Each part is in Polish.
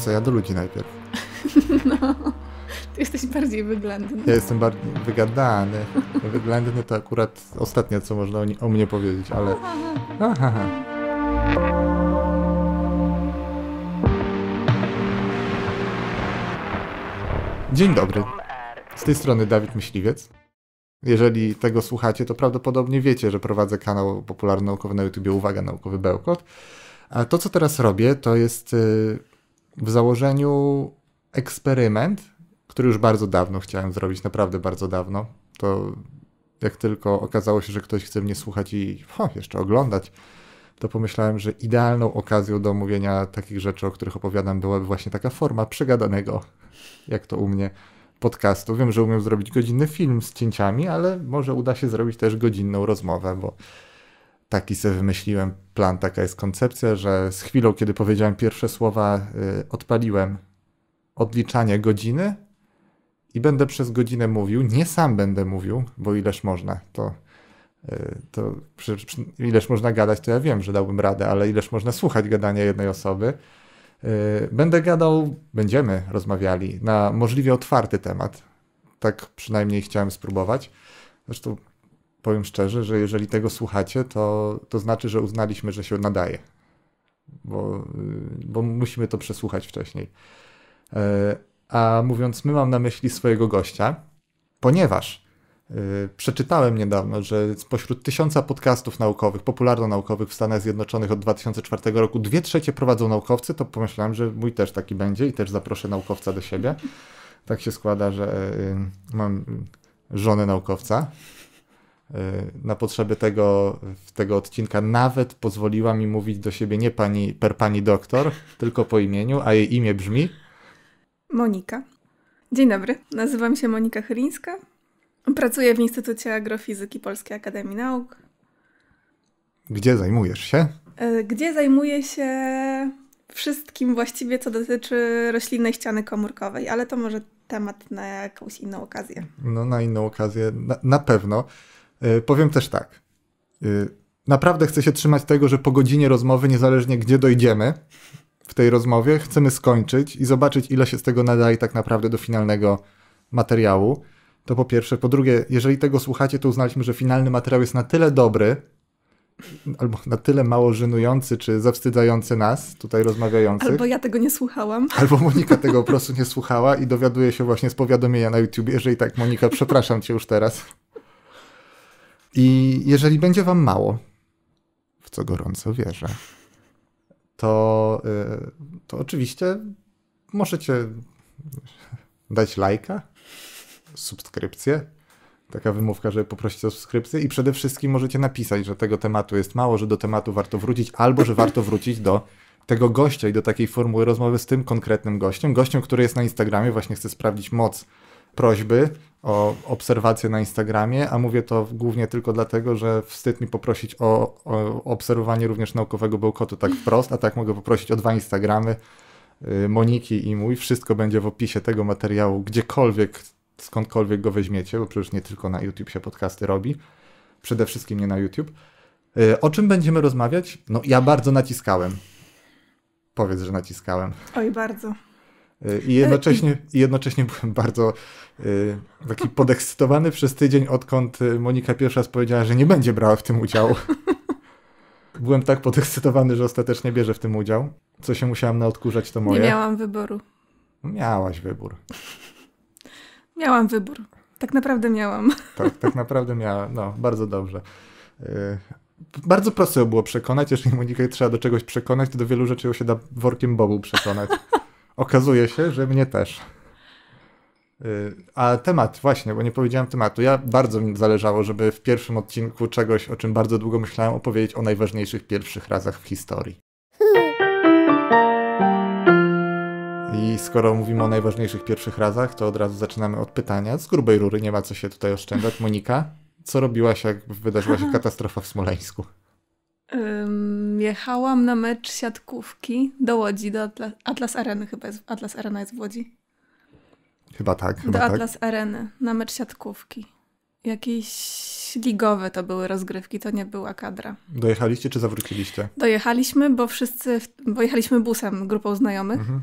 co ja do ludzi najpierw. No, ty jesteś bardziej wyględny. Ja jestem bardziej wygadany. Wyględny to akurat ostatnie, co można o, o mnie powiedzieć, ale... Aha. Dzień dobry. Z tej strony Dawid Myśliwiec. Jeżeli tego słuchacie, to prawdopodobnie wiecie, że prowadzę kanał popularny naukowy na YouTubie Uwaga Naukowy Bełkot. A to, co teraz robię, to jest y, w założeniu eksperyment, który już bardzo dawno chciałem zrobić, naprawdę bardzo dawno. To jak tylko okazało się, że ktoś chce mnie słuchać i ho, jeszcze oglądać, to pomyślałem, że idealną okazją do omówienia takich rzeczy, o których opowiadam, byłaby właśnie taka forma przegadanego, jak to u mnie, podcastu. Wiem, że umiem zrobić godzinny film z cięciami, ale może uda się zrobić też godzinną rozmowę, bo taki sobie wymyśliłem plan, taka jest koncepcja, że z chwilą, kiedy powiedziałem pierwsze słowa, y, odpaliłem odliczanie godziny i będę przez godzinę mówił. Nie sam będę mówił, bo ileż można, to, y, to przy, przy, ileż można gadać, to ja wiem, że dałbym radę, ale ileż można słuchać gadania jednej osoby. Y, będę gadał, będziemy rozmawiali na możliwie otwarty temat. Tak przynajmniej chciałem spróbować. Zresztą powiem szczerze, że jeżeli tego słuchacie, to, to znaczy, że uznaliśmy, że się nadaje, bo, bo musimy to przesłuchać wcześniej. E, a mówiąc my, mam na myśli swojego gościa, ponieważ e, przeczytałem niedawno, że spośród tysiąca podcastów naukowych, popularno-naukowych w Stanach Zjednoczonych od 2004 roku, dwie trzecie prowadzą naukowcy, to pomyślałem, że mój też taki będzie i też zaproszę naukowca do siebie. Tak się składa, że e, mam żonę naukowca, Y, na potrzeby tego, tego odcinka nawet pozwoliła mi mówić do siebie nie pani, per pani doktor, tylko po imieniu, a jej imię brzmi? Monika. Dzień dobry, nazywam się Monika Chylińska. Pracuję w Instytucie Agrofizyki Polskiej Akademii Nauk. Gdzie zajmujesz się? Y, gdzie zajmuję się wszystkim właściwie, co dotyczy roślinnej ściany komórkowej, ale to może temat na jakąś inną okazję. No, na inną okazję, na, na pewno. E, powiem też tak. E, naprawdę chcę się trzymać tego, że po godzinie rozmowy, niezależnie gdzie dojdziemy w tej rozmowie, chcemy skończyć i zobaczyć, ile się z tego nadaje tak naprawdę do finalnego materiału. To po pierwsze. Po drugie, jeżeli tego słuchacie, to uznaliśmy, że finalny materiał jest na tyle dobry, albo na tyle mało żenujący czy zawstydzający nas, tutaj rozmawiających. Albo ja tego nie słuchałam. Albo Monika tego po prostu nie słuchała i dowiaduje się właśnie z powiadomienia na YouTube. Jeżeli tak, Monika, przepraszam cię już teraz. I jeżeli będzie wam mało, w co gorąco wierzę, to, y, to oczywiście możecie dać lajka, subskrypcję. Taka wymówka, żeby poprosić o subskrypcję i przede wszystkim możecie napisać, że tego tematu jest mało, że do tematu warto wrócić, albo że warto wrócić do tego gościa i do takiej formuły rozmowy z tym konkretnym gościem. Gościem, który jest na Instagramie, właśnie chcę sprawdzić moc prośby o obserwacje na Instagramie, a mówię to głównie tylko dlatego, że wstyd mi poprosić o, o obserwowanie również naukowego bełkotu tak wprost, a tak mogę poprosić o dwa Instagramy y, Moniki i mój. Wszystko będzie w opisie tego materiału, gdziekolwiek, skądkolwiek go weźmiecie, bo przecież nie tylko na YouTube się podcasty robi. Przede wszystkim nie na YouTube. Y, o czym będziemy rozmawiać? No, ja bardzo naciskałem. Powiedz, że naciskałem. Oj, bardzo. Y, I jednocześnie, i jednocześnie byłem bardzo y, taki podekscytowany przez tydzień, odkąd y, Monika pierwsza powiedziała, że nie będzie brała w tym udziału. byłem tak podekscytowany, że ostatecznie bierze w tym udział. Co się musiałam naodkurzać, to moje. Nie miałam wyboru. Miałaś wybór. Miałam wybór. Tak naprawdę miałam. Tak, tak naprawdę miałam. No, bardzo dobrze. bardzo prosto było przekonać. Jeżeli Monikę trzeba do czegoś przekonać, to do wielu rzeczy ją się da workiem bobu przekonać. Okazuje się, że mnie też. Y, a temat, właśnie, bo nie powiedziałem tematu. Ja bardzo mi zależało, żeby w pierwszym odcinku czegoś, o czym bardzo długo myślałem, opowiedzieć o najważniejszych pierwszych razach w historii. I skoro mówimy o najważniejszych pierwszych razach, to od razu zaczynamy od pytania. Z grubej rury nie ma co się tutaj oszczędzać. Monika, co robiłaś, jak wydarzyła się katastrofa w Smoleńsku? jechałam na mecz siatkówki do Łodzi, do Atlas, Atlas Areny chyba jest, Atlas Arena jest w Łodzi. Chyba tak, chyba Do tak. Atlas Areny, na mecz siatkówki. Jakieś ligowe to były rozgrywki, to nie była kadra. Dojechaliście czy zawróciliście? Dojechaliśmy, bo wszyscy, bo jechaliśmy busem, grupą znajomych. Mhm.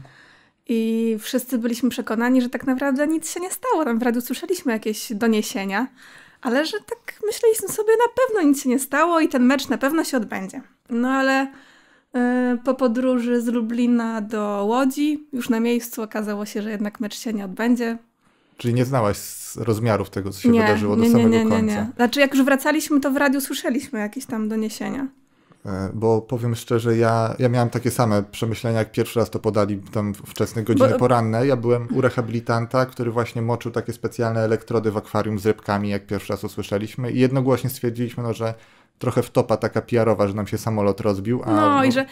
I wszyscy byliśmy przekonani, że tak naprawdę nic się nie stało. Tam w radiu słyszeliśmy jakieś doniesienia, ale że tak myśleliśmy sobie, na pewno nic się nie stało i ten mecz na pewno się odbędzie. No ale e, po podróży z Lublina do Łodzi, już na miejscu okazało się, że jednak mecz się nie odbędzie. Czyli nie znałaś rozmiarów tego, co się nie, wydarzyło nie, do samego nie, nie, końca. Nie, nie, Znaczy, jak już wracaliśmy, to w radiu słyszeliśmy jakieś tam doniesienia. E, bo powiem szczerze, ja, ja miałem takie same przemyślenia, jak pierwszy raz to podali tam wczesne godziny Bo... poranne. Ja byłem u rehabilitanta, który właśnie moczył takie specjalne elektrody w akwarium z rybkami, jak pierwszy raz usłyszeliśmy i jednogłośnie stwierdziliśmy, no, że trochę wtopa taka PR-owa, że nam się samolot rozbił. A no, no... i że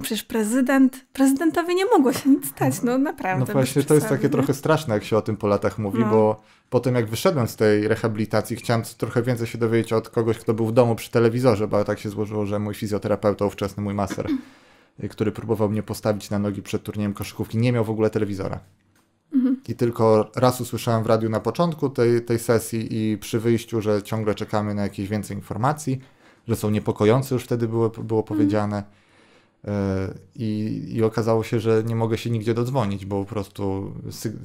przecież prezydent, prezydentowi nie mogło się nic stać, no naprawdę. No właśnie, to jest takie nie? trochę straszne, jak się o tym po latach mówi, no. bo potem jak wyszedłem z tej rehabilitacji, chciałem trochę więcej się dowiedzieć od kogoś, kto był w domu przy telewizorze, bo tak się złożyło, że mój fizjoterapeuta, ówczesny mój maser, który próbował mnie postawić na nogi przed turniejem koszykówki, nie miał w ogóle telewizora. Mhm. I tylko raz usłyszałem w radiu na początku tej, tej sesji i przy wyjściu, że ciągle czekamy na jakieś więcej informacji że są niepokojące, już wtedy było, było mhm. powiedziane. E, I, I okazało się, że nie mogę się nigdzie dodzwonić, bo po prostu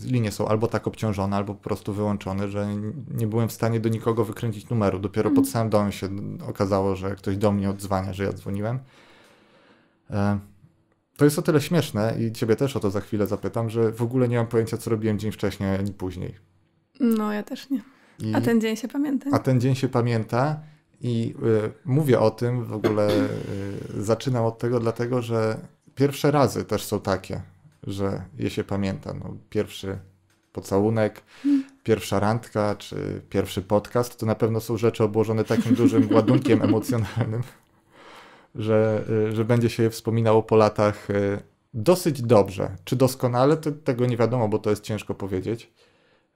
linie są albo tak obciążone, albo po prostu wyłączone, że nie byłem w stanie do nikogo wykręcić numeru. Dopiero mhm. pod samym domem się okazało, że ktoś do mnie odzwania, że ja dzwoniłem. E, to jest o tyle śmieszne i ciebie też o to za chwilę zapytam, że w ogóle nie mam pojęcia, co robiłem dzień wcześniej ani później. No, ja też nie. I, a ten dzień się pamięta. A ten dzień się pamięta i y, mówię o tym w ogóle, y, zaczynam od tego, dlatego że pierwsze razy też są takie, że je się pamięta. No, pierwszy pocałunek, pierwsza randka czy pierwszy podcast to na pewno są rzeczy obłożone takim dużym ładunkiem emocjonalnym, że, y, że będzie się je wspominało po latach y, dosyć dobrze. Czy doskonale, to, tego nie wiadomo, bo to jest ciężko powiedzieć.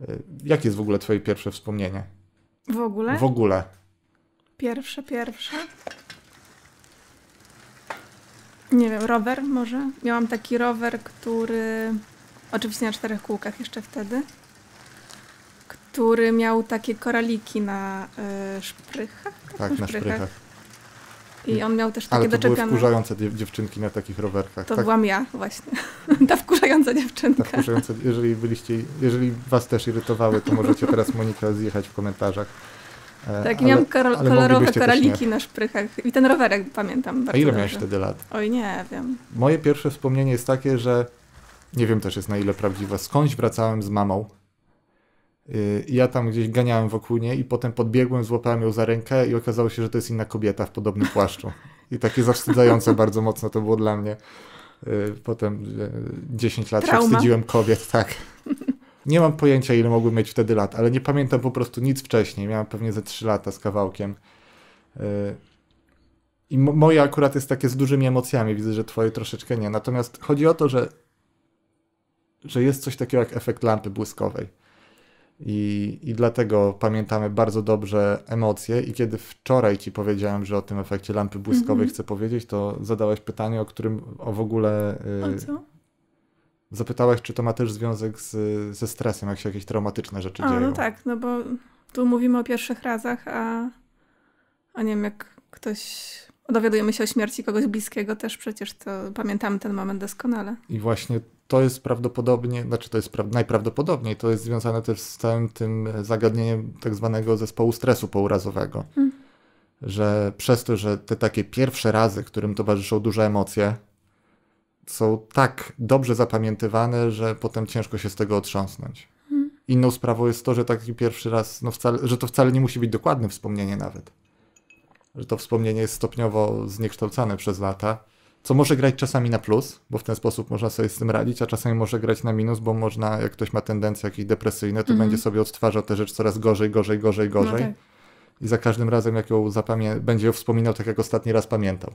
Y, jakie jest w ogóle Twoje pierwsze wspomnienie? W ogóle? W ogóle. Pierwsze, pierwsze. Nie wiem, rower może? Miałam taki rower, który. Oczywiście na czterech kółkach jeszcze wtedy. Który miał takie koraliki na y, szprychach. Tak, tak na szprychach. szprychach. I on miał też takie Ale to doczepione. Były wkurzające na takich rowerkach. To tak? byłam ja właśnie. Ta wkurzająca dziewczynka. Ta wkurzająca, jeżeli byliście, jeżeli was też irytowały, to możecie teraz Monika zjechać w komentarzach. E, tak, ale, miałam kar kolorowe koraliki na szprychach i ten rowerek pamiętam bardzo A ile dobrze. miałeś wtedy lat? Oj, nie wiem. Moje pierwsze wspomnienie jest takie, że nie wiem też jest na ile prawdziwe, skądś wracałem z mamą. Y, ja tam gdzieś ganiałem wokół niej i potem podbiegłem, złapałem ją za rękę i okazało się, że to jest inna kobieta w podobnym płaszczu. I takie zawstydzające bardzo mocno to było dla mnie. Y, potem 10 lat Trauma. się wstydziłem kobiet, tak. Nie mam pojęcia, ile mogłem mieć wtedy lat, ale nie pamiętam po prostu nic wcześniej. Miałem pewnie ze 3 lata z kawałkiem. Y, I moje akurat jest takie z dużymi emocjami, widzę, że twoje troszeczkę nie. Natomiast chodzi o to, że, że jest coś takiego jak efekt lampy błyskowej. I, I dlatego pamiętamy bardzo dobrze emocje. I kiedy wczoraj ci powiedziałem, że o tym efekcie lampy błyskowej mm -hmm. chcę powiedzieć, to zadałeś pytanie, o którym o w ogóle. Yy, o co? Zapytałaś, czy to ma też związek z, ze stresem, jak się jakieś traumatyczne rzeczy a, no dzieją. No tak, no bo tu mówimy o pierwszych razach, a, a nie wiem, jak ktoś dowiadujemy się o śmierci kogoś bliskiego, też przecież to pamiętamy ten moment doskonale. I właśnie to jest prawdopodobnie, znaczy to jest pra najprawdopodobniej, to jest związane też z całym tym zagadnieniem tak zwanego zespołu stresu pourazowego. Hmm. Że przez to, że te takie pierwsze razy, którym towarzyszą duże emocje, są tak dobrze zapamiętywane, że potem ciężko się z tego otrząsnąć. Hmm. Inną sprawą jest to, że taki pierwszy raz, no wcale, że to wcale nie musi być dokładne wspomnienie nawet. Że to wspomnienie jest stopniowo zniekształcane przez lata, co może grać czasami na plus, bo w ten sposób można sobie z tym radzić, a czasami może grać na minus, bo można, jak ktoś ma tendencje jakieś depresyjne, to mm -hmm. będzie sobie odtwarzał te rzeczy coraz gorzej, gorzej, gorzej, no gorzej. No tak. I za każdym razem, jak ją zapamię- będzie ją wspominał, tak jak ostatni raz pamiętał.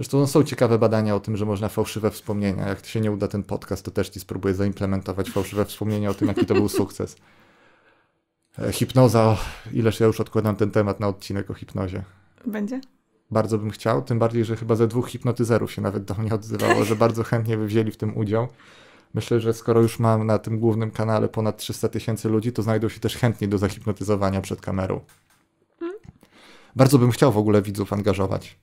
Zresztą no, są ciekawe badania o tym, że można fałszywe wspomnienia. Jak się nie uda ten podcast, to też ci spróbuję zaimplementować fałszywe wspomnienia o tym, jaki to był sukces. E, hipnoza, ileż ja już odkładam ten temat na odcinek o hipnozie. Będzie? Bardzo bym chciał, tym bardziej, że chyba ze dwóch hipnotyzerów się nawet do mnie odzywało, że bardzo chętnie by wzięli w tym udział. Myślę, że skoro już mam na tym głównym kanale ponad 300 tysięcy ludzi, to znajdą się też chętni do zahipnotyzowania przed kamerą. Mm. Bardzo bym chciał w ogóle widzów angażować.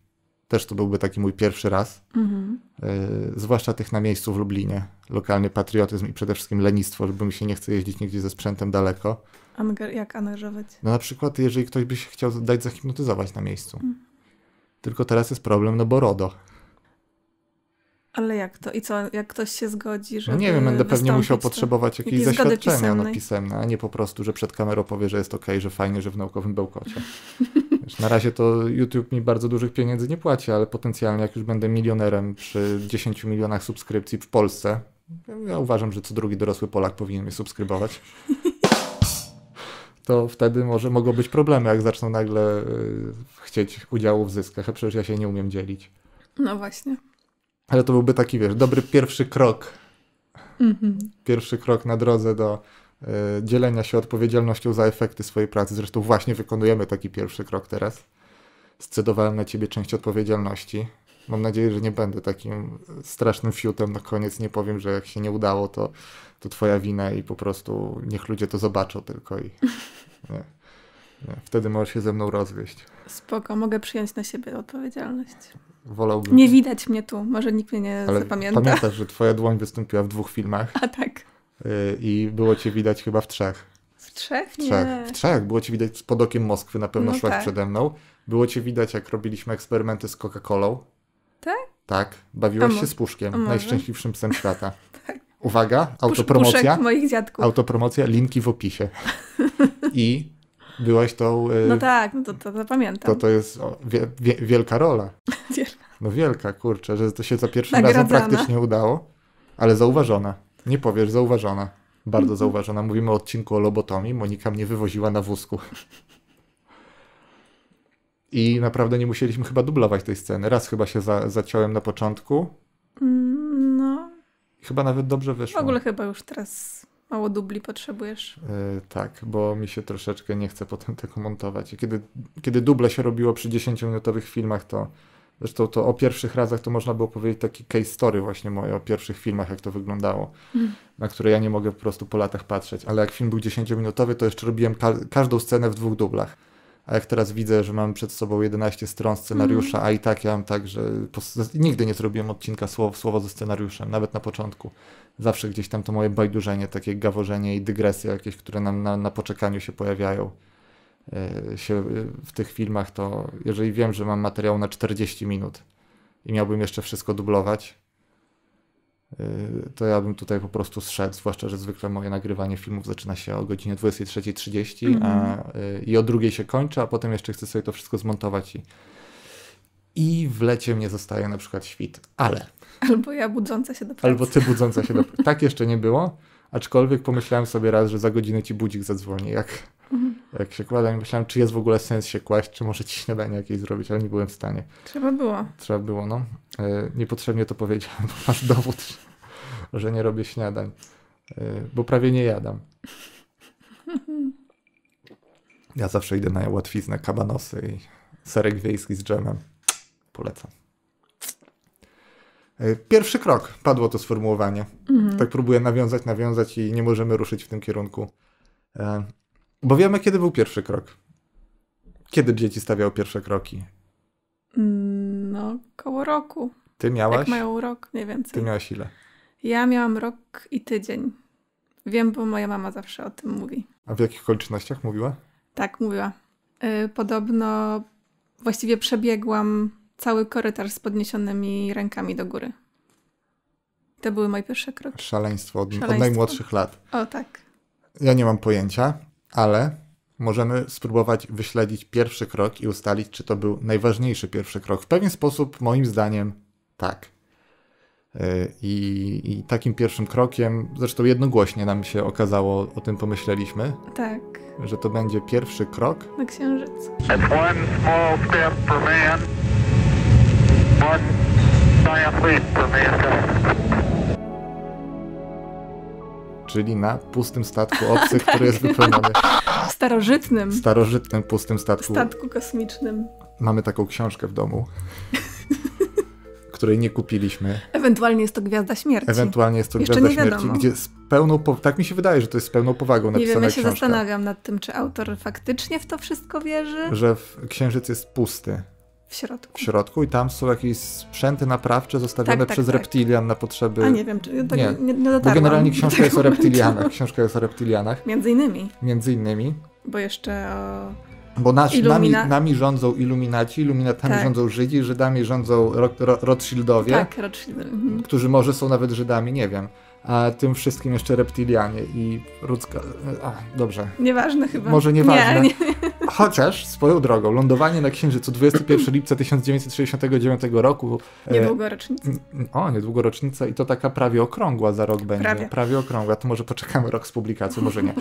Też to byłby taki mój pierwszy raz. Mhm. E, zwłaszcza tych na miejscu w Lublinie. Lokalny patriotyzm i przede wszystkim lenistwo, żeby mi się nie chce jeździć nigdzie ze sprzętem daleko. Anger, jak angażować? No na przykład, jeżeli ktoś by się chciał dać zahipnotyzować na miejscu. Mhm. Tylko teraz jest problem, no bo RODO. Ale jak to? I co, jak ktoś się zgodzi, że. No nie wiem, będę pewnie musiał potrzebować jakieś zaświadczenia No, pisemne, a nie po prostu, że przed kamerą powie, że jest ok, że fajnie, że w naukowym bełkocie. Wiesz, na razie to YouTube mi bardzo dużych pieniędzy nie płaci, ale potencjalnie jak już będę milionerem przy 10 milionach subskrypcji w Polsce, ja uważam, że co drugi dorosły Polak powinien mnie subskrybować. To wtedy może mogą być problemy, jak zaczną nagle e, chcieć udziału w zyskach, a przecież ja się nie umiem dzielić. No właśnie. Ale to byłby taki, wiesz, dobry pierwszy krok. Mm -hmm. Pierwszy krok na drodze do E, dzielenia się odpowiedzialnością za efekty swojej pracy. Zresztą właśnie wykonujemy taki pierwszy krok teraz. Scedowałem na ciebie część odpowiedzialności. Mam nadzieję, że nie będę takim strasznym fiutem na koniec. Nie powiem, że jak się nie udało, to, to twoja wina i po prostu niech ludzie to zobaczą tylko i... Nie. Nie. Wtedy możesz się ze mną rozwieść. Spoko, mogę przyjąć na siebie odpowiedzialność. Wolałbym... Nie widać mnie tu, może nikt mnie nie Ale zapamięta. Pamiętasz, że twoja dłoń wystąpiła w dwóch filmach? A tak. Y, i było cię widać chyba w trzech. W trzech? W trzech. Nie. W trzech. Było cię widać pod okiem Moskwy, na pewno no szłaś tak. przede mną. Było cię widać, jak robiliśmy eksperymenty z Coca-Colą. Tak? Tak. Bawiłaś się z Puszkiem, najszczęśliwszym psem świata. tak. Uwaga, autopromocja. Autopromocja, linki w opisie. I byłaś tą... Y, no tak, no to, to, zapamiętam To, to jest o, wie, wie, wielka rola. wielka. No wielka, kurczę, że to się za pierwszym razem praktycznie udało, ale zauważona. Nie powiesz, zauważona. Bardzo zauważona. Mówimy o odcinku o lobotomii. Monika mnie wywoziła na wózku. I naprawdę nie musieliśmy chyba dublować tej sceny. Raz chyba się za, zaciąłem na początku. Mm, no. Chyba nawet dobrze wyszło. W ogóle chyba już teraz mało dubli potrzebujesz. Yy, tak, bo mi się troszeczkę nie chce potem tego montować. Kiedy, kiedy duble się robiło przy 10-minutowych filmach, to Zresztą to o pierwszych razach to można było powiedzieć taki case story właśnie moje o pierwszych filmach, jak to wyglądało, mm. na które ja nie mogę po prostu po latach patrzeć. Ale jak film był 10-minutowy, to jeszcze robiłem ka każdą scenę w dwóch dublach. A jak teraz widzę, że mam przed sobą 11 stron scenariusza, mm. a i tak ja mam tak, że nigdy nie zrobiłem odcinka słowo słowo ze scenariuszem, nawet na początku. Zawsze gdzieś tam to moje bajdurzenie, takie gaworzenie i dygresje jakieś, które nam na, na poczekaniu się pojawiają. E, się e, w tych filmach, to jeżeli wiem, że mam materiał na 40 minut i miałbym jeszcze wszystko dublować, e, to ja bym tutaj po prostu zszedł, zwłaszcza, że zwykle moje nagrywanie filmów zaczyna się o godzinie 23.30 mm. a, mhm. i o drugiej się kończy, a potem jeszcze chcę sobie to wszystko zmontować i, i w lecie mnie zostaje na przykład świt, ale... Albo ja budząca się do pracy. Albo ty budząca się do pracy. Tak jeszcze nie było. Aczkolwiek pomyślałem sobie raz, że za godzinę ci budzik zadzwoni, jak, mhm. jak się kładam i myślałem, czy jest w ogóle sens się kłaść, czy może ci śniadanie jakieś zrobić, ale nie byłem w stanie. Trzeba było. Trzeba było, no. E, niepotrzebnie to powiedziałem, bo masz dowód, że nie robię śniadań, e, bo prawie nie jadam. Ja zawsze idę na łatwiznę kabanosy i serek wiejski z dżemem. Polecam. E, pierwszy krok padło to sformułowanie. Mhm. Tak próbuję nawiązać, nawiązać i nie możemy ruszyć w tym kierunku. E, bo wiemy, kiedy był pierwszy krok. Kiedy dzieci stawiały pierwsze kroki? Mm, no, koło roku. Ty miałaś? Jak mają rok, mniej więcej. Ty miałaś ile? Ja miałam rok i tydzień. Wiem, bo moja mama zawsze o tym mówi. A w jakich okolicznościach mówiła? Tak, mówiła. Y, podobno właściwie przebiegłam cały korytarz z podniesionymi rękami do góry. To były moje pierwsze kroki. Szaleństwo od, Szaleństwo od, najmłodszych lat. O tak. Ja nie mam pojęcia, ale możemy spróbować wyśledzić pierwszy krok i ustalić, czy to był najważniejszy pierwszy krok. W pewien sposób, moim zdaniem, tak. Y, I, I, takim pierwszym krokiem, zresztą jednogłośnie nam się okazało, o tym pomyśleliśmy. Tak. Że to będzie pierwszy krok na księżyc. That's one small step for man. Czyli na pustym statku obcy, który jest wypełniony. Starożytnym. Starożytnym pustym statku. Statku kosmicznym. Mamy taką książkę w domu, której nie kupiliśmy. Ewentualnie jest to Gwiazda Śmierci. Ewentualnie jest to Jeszcze Gwiazda Śmierci, gdzie z pełną, tak mi się wydaje, że to jest z pełną powagą napisana książka. Nie wiem, ja się książka. zastanawiam nad tym, czy autor faktycznie w to wszystko wierzy. Że w księżyc jest pusty. W środku. W środku i tam są jakieś sprzęty naprawcze zostawione tak, tak przez tak. reptilian na potrzeby. A nie wiem, czy tak nie, nie, nie Bo generalnie książka jest o reptilianach. Książka jest o reptilianach. Między innymi. Między innymi. Bo jeszcze o. Bo nas, Illumina... nami, nami rządzą iluminaci, iluminatami tak. rządzą Żydzi, Żydami rządzą ro, ro, Rothschildowie. Tak, Rothschild. Mhm. Którzy może są nawet Żydami, nie wiem a tym wszystkim jeszcze reptilianie i ludzka... A, dobrze. Nieważne chyba. Może nieważne. Nie, nie. Chociaż swoją drogą, lądowanie na Księżycu 21 lipca 1969 roku. E, niedługo rocznica. O, niedługo rocznica i to taka prawie okrągła za rok będzie. Prawie, prawie okrągła, to może poczekamy rok z publikacji, może nie. E,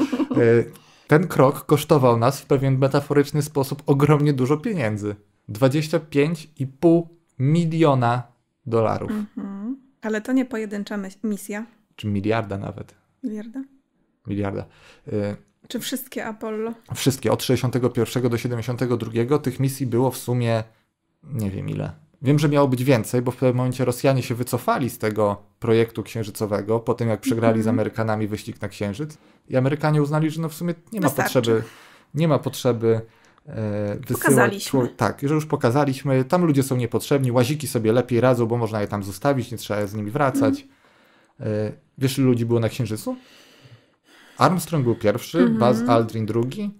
ten krok kosztował nas w pewien metaforyczny sposób ogromnie dużo pieniędzy. 25,5 miliona dolarów. Mhm. Ale to nie pojedyncza misja. Czy miliarda nawet. Miliarda? Miliarda. E, czy wszystkie Apollo? Wszystkie, od 61 do 72. Tych misji było w sumie nie wiem ile. Wiem, że miało być więcej, bo w pewnym momencie Rosjanie się wycofali z tego projektu księżycowego po tym, jak przegrali mm -hmm. z mhm. Amerykanami wyścig na Księżyc. I Amerykanie uznali, że no w sumie nie ma Wystarczy. potrzeby, nie ma potrzeby e, wysyłać Tak, że już pokazaliśmy, tam ludzie są niepotrzebni, łaziki sobie lepiej radzą, bo można je tam zostawić, nie trzeba z nimi wracać. Mm. E, wiesz, ludzi było na Księżycu? Armstrong był pierwszy, mm -hmm. Buzz Aldrin drugi.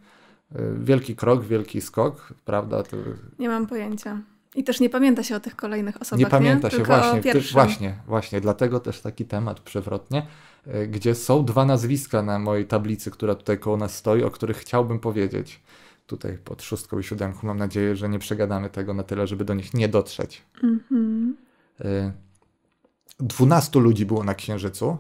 Y, wielki krok, wielki skok, prawda? To... Nie mam pojęcia. I też nie pamięta się o tych kolejnych osobach. Nie pamięta nie? się Tylko właśnie, właśnie, właśnie. Dlatego też taki temat przewrotnie, y, gdzie są dwa nazwiska na mojej tablicy, która tutaj koło nas stoi, o których chciałbym powiedzieć. Tutaj pod szóstką i siódemką. Mam nadzieję, że nie przegadamy tego na tyle, żeby do nich nie dotrzeć. Mhm. Y, dwunastu ludzi było na Księżycu,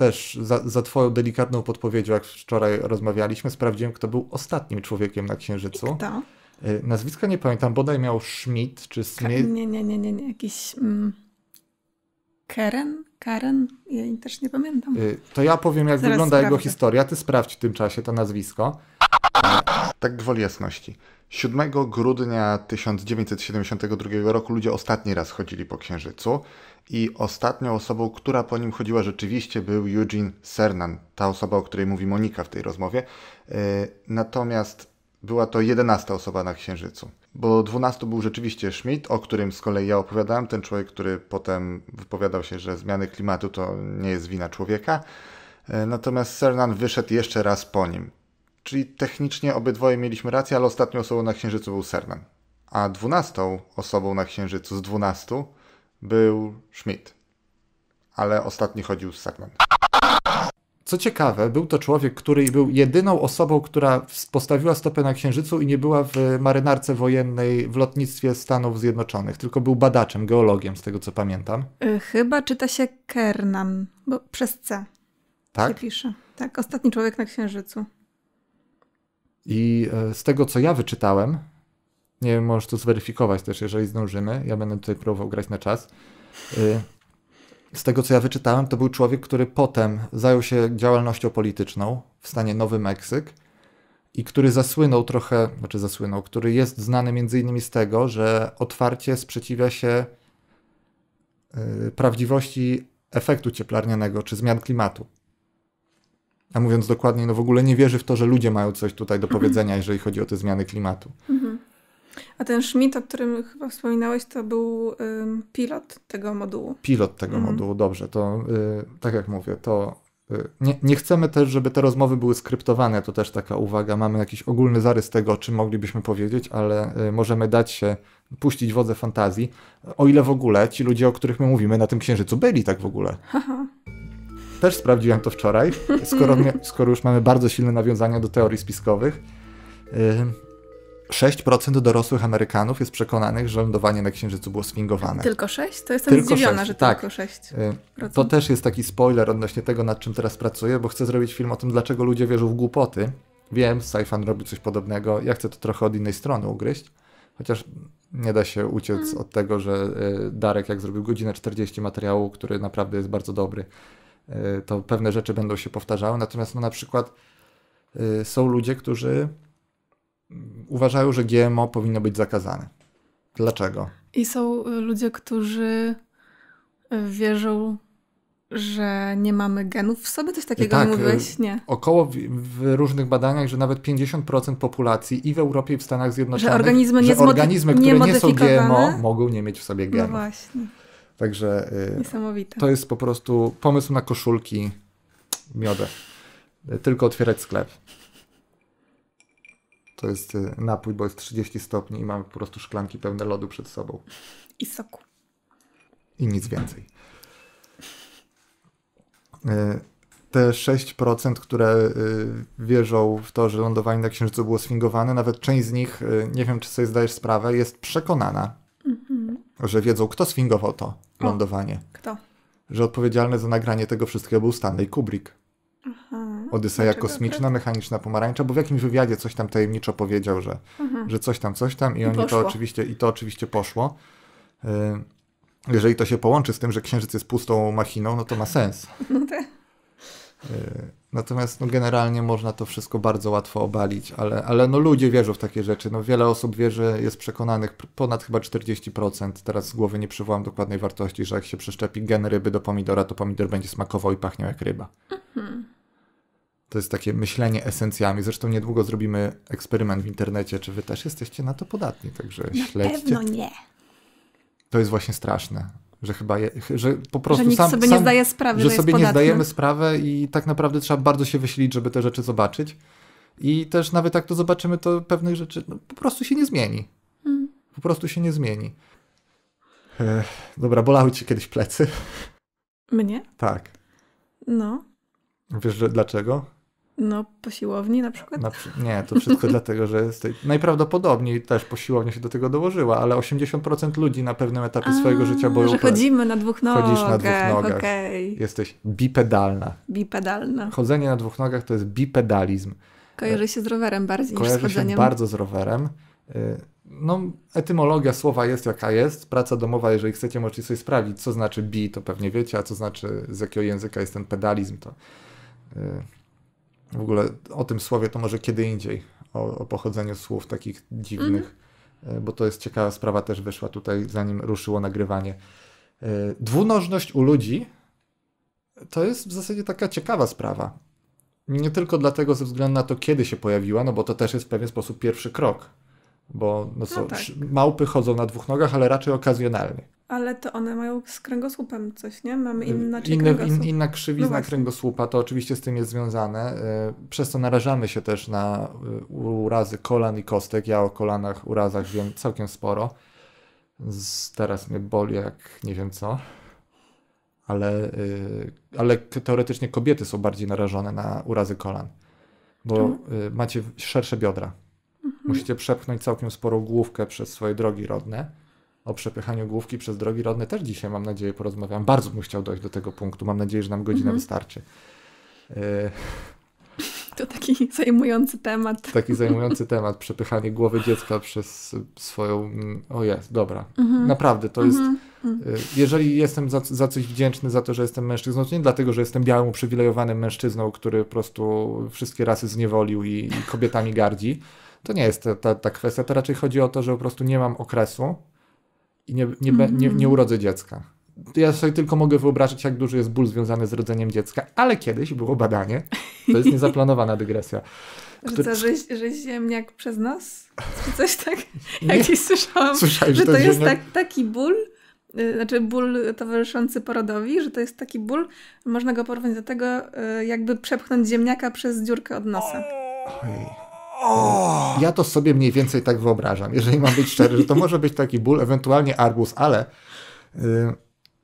też za, za twoją delikatną podpowiedzią, jak wczoraj rozmawialiśmy, sprawdziłem, kto był ostatnim człowiekiem na Księżycu. I kto? Y, nazwiska nie pamiętam, bodaj miał Schmidt czy Smith. Nie, nie, nie, nie, nie. jakiś... Mm... Karen? Karen? Ja też nie pamiętam. Y, to ja powiem, jak Zaraz wygląda sprawdzę. jego historia. Ty sprawdź w tym czasie to nazwisko. Tak gwoli jasności. 7 grudnia 1972 roku ludzie ostatni raz chodzili po Księżycu. I ostatnią osobą, która po nim chodziła rzeczywiście był Eugene Cernan, ta osoba, o której mówi Monika w tej rozmowie. E, natomiast była to jedenasta osoba na Księżycu, bo dwunastu był rzeczywiście Schmidt, o którym z kolei ja opowiadałem, ten człowiek, który potem wypowiadał się, że zmiany klimatu to nie jest wina człowieka. E, natomiast Cernan wyszedł jeszcze raz po nim. Czyli technicznie obydwoje mieliśmy rację, ale ostatnią osobą na Księżycu był Cernan. A dwunastą osobą na Księżycu z dwunastu był Schmidt, ale ostatni chodził z Sackman. Co ciekawe, był to człowiek, który był jedyną osobą, która postawiła stopę na Księżycu i nie była w marynarce wojennej w lotnictwie Stanów Zjednoczonych, tylko był badaczem, geologiem, z tego co pamiętam. Y, chyba czyta się Kernan, bo przez C tak? się pisze. Tak, ostatni człowiek na Księżycu. I e, z tego co ja wyczytałem, nie wiem, możesz to zweryfikować też, jeżeli zdążymy. Ja będę tutaj próbował grać na czas. Y, z tego, co ja wyczytałem, to był człowiek, który potem zajął się działalnością polityczną w stanie Nowy Meksyk i który zasłynął trochę, znaczy zasłynął, który jest znany między innymi z tego, że otwarcie sprzeciwia się y, prawdziwości efektu cieplarnianego czy zmian klimatu. A mówiąc dokładniej, no w ogóle nie wierzy w to, że ludzie mają coś tutaj do powiedzenia, jeżeli chodzi o te zmiany klimatu. Mhm. A ten Schmidt, o którym chyba wspominałeś, to był pilot tego modułu. Pilot tego mhm. modułu, dobrze. To y, tak jak mówię, to y, nie, nie, chcemy też, żeby te rozmowy były skryptowane, to też taka uwaga. Mamy jakiś ogólny zarys tego, o czym moglibyśmy powiedzieć, ale y, możemy dać się puścić wodze fantazji, o ile w ogóle ci ludzie, o których my mówimy, na tym księżycu byli tak w ogóle. Też sprawdziłem to wczoraj, skoro, skoro już mamy bardzo silne nawiązania do teorii spiskowych. Y, 6% dorosłych Amerykanów jest przekonanych, że lądowanie na Księżycu było sfingowane. Tylko 6? To jestem tylko zdziwiona, 6, że tak. Y, tylko 6%. To też jest taki spoiler odnośnie tego, nad czym teraz pracuję, bo chcę zrobić film o tym, dlaczego ludzie wierzą w głupoty. Wiem, Saifan robi coś podobnego. Ja chcę to trochę od innej strony ugryźć, chociaż nie da się uciec hmm. od tego, że y, Darek, jak zrobił godzinę 40 materiału, który naprawdę jest bardzo dobry, y, to pewne rzeczy będą się powtarzały. Natomiast no, na przykład są ludzie, którzy uważają, że GMO powinno być zakazane. Dlaczego? I są y, ludzie, którzy y, wierzą, że nie mamy genów w sobie? Coś takiego tak, y, mówiłeś? Nie. Około w, w, różnych badaniach, że nawet 50% populacji i w Europie, i w Stanach Zjednoczonych, że organizmy, że organizmy które nie, nie są GMO, mogą nie mieć w sobie no genów. No właśnie. Także y, to jest po prostu pomysł na koszulki miodę. Tylko otwierać sklep. To jest y, napój, bo jest 30 stopni i mamy po prostu szklanki pełne lodu przed sobą. I soku. I nic więcej. Y, te 6%, które y, wierzą w to, że lądowanie na Księżycu było sfingowane, nawet część z nich, nie wiem czy sobie zdajesz sprawę, jest przekonana, mhm. że wiedzą, kto sfingował to lądowanie. O, kto? Że odpowiedzialny za nagranie tego wszystkiego był Stanley Kubrick. Aha. Odyseja Dlaczego? kosmiczna, mechaniczna pomarańcza, bo w jakimś wywiadzie coś tam tajemniczo powiedział, że, mhm. że coś tam, coś tam i, I oni poszło. to oczywiście i to oczywiście poszło. Y, jeżeli to się połączy z tym, że księżyc jest pustą machiną, no to ma sens. No te. Y, natomiast no, generalnie można to wszystko bardzo łatwo obalić, ale, ale no, ludzie wierzą w takie rzeczy. No, wiele osób wierzy, jest przekonanych, ponad chyba 40%, teraz z głowy nie przywołam dokładnej wartości, że jak się przeszczepi gen ryby do pomidora, to pomidor będzie smakował i pachniał jak ryba. Mhm. To jest takie myślenie esencjami. Zresztą niedługo zrobimy eksperyment w internecie, czy wy też jesteście na to podatni, także na śledźcie. Pewno nie. To jest właśnie straszne, że chyba, je, że po prostu że nikt sam, sobie sam, nie zdaje sprawy, że, że sobie podatny. nie zdajemy sprawy i tak naprawdę trzeba bardzo się wysilić, żeby te rzeczy zobaczyć. I też nawet jak to zobaczymy, to pewnych rzeczy no, po prostu się nie zmieni. Hmm. Po prostu się nie zmieni. Ech, dobra, bolały ci kiedyś plecy? Mnie? Tak. No. Wiesz że, dlaczego? No, po siłowni na przykład? Na, nie, to wszystko dlatego, że tej, najprawdopodobniej też po siłowni się do tego dołożyła, ale 80% ludzi na pewnym etapie A, swojego życia boją. chodzimy na dwóch nogach. Chodzisz na dwóch nogach. Okay. Jesteś bipedalna. Bipedalna. Chodzenie na dwóch nogach to jest bipedalizm. Kojarzy się z rowerem bardziej Kojarzy niż z chodzeniem. się bardzo z rowerem. Y, no, etymologia słowa jest jaka jest. Praca domowa, jeżeli chcecie, możecie sobie sprawdzić, co znaczy bi, to pewnie wiecie, a co znaczy, z jakiego języka jest ten pedalizm, to y, w ogóle o tym słowie to może kiedy indziej, o, o pochodzeniu słów takich dziwnych, mm -hmm. bo to jest ciekawa sprawa też wyszła tutaj, zanim ruszyło nagrywanie. E, dwunożność u ludzi to jest w zasadzie taka ciekawa sprawa. Nie tylko dlatego ze względu na to, kiedy się pojawiła, no bo to też jest w pewien sposób pierwszy krok. Bo no co, no tak. małpy chodzą na dwóch nogach, ale raczej okazjonalnie. Ale to one mają z kręgosłupem coś, nie? Mamy inaczej Inne, kręgosłup. In, inna krzywizna no kręgosłupa, to oczywiście z tym jest związane. E, przez to narażamy się też na e, urazy kolan i kostek. Ja o kolanach, urazach wiem całkiem sporo. Teraz mnie boli jak nie wiem co. Ale, e, ale teoretycznie kobiety są bardziej narażone na urazy kolan. Bo Czemu? macie szersze biodra. Mhm. Musicie przepchnąć całkiem sporą główkę przez swoje drogi rodne o przepychaniu główki przez drogi rodne też dzisiaj, mam nadzieję, porozmawiam. Bardzo bym chciał dojść do tego punktu. Mam nadzieję, że nam godzina mm-hmm. wystarczy. E, to taki zajmujący temat. Taki zajmujący temat, przepychanie głowy dziecka przez swoją. Mm, o jest, dobra. Mm-hmm. Naprawdę to mm-hmm. jest. Mhm. E, jeżeli jestem za, za, coś wdzięczny, za to, że jestem mężczyzną, to nie dlatego, że jestem białym, uprzywilejowanym mężczyzną, który po prostu wszystkie rasy zniewolił i, i kobietami gardzi. To nie jest ta, ta, ta kwestia. To raczej chodzi o to, że po prostu nie mam okresu, i nie, nie, nie, nie mhm. urodzę dziecka. Ja sobie tylko mogę wyobrazić, jak duży jest ból związany z rodzeniem dziecka, ale kiedyś było badanie, to jest niezaplanowana dygresja. Który... Że, co, że, że ziemniak przez nos? Czy coś tak? Jakiś słyszałam, Słyszałeś, że, to jest tak, taki ból, y, znaczy ból towarzyszący porodowi, że to jest taki ból, można go porównać do tego, y, jakby przepchnąć ziemniaka przez dziurkę od nosa. Ojej. Ja to sobie mniej więcej tak wyobrażam, jeżeli mam być szczery, że to może być taki ból, ewentualnie argus, ale y,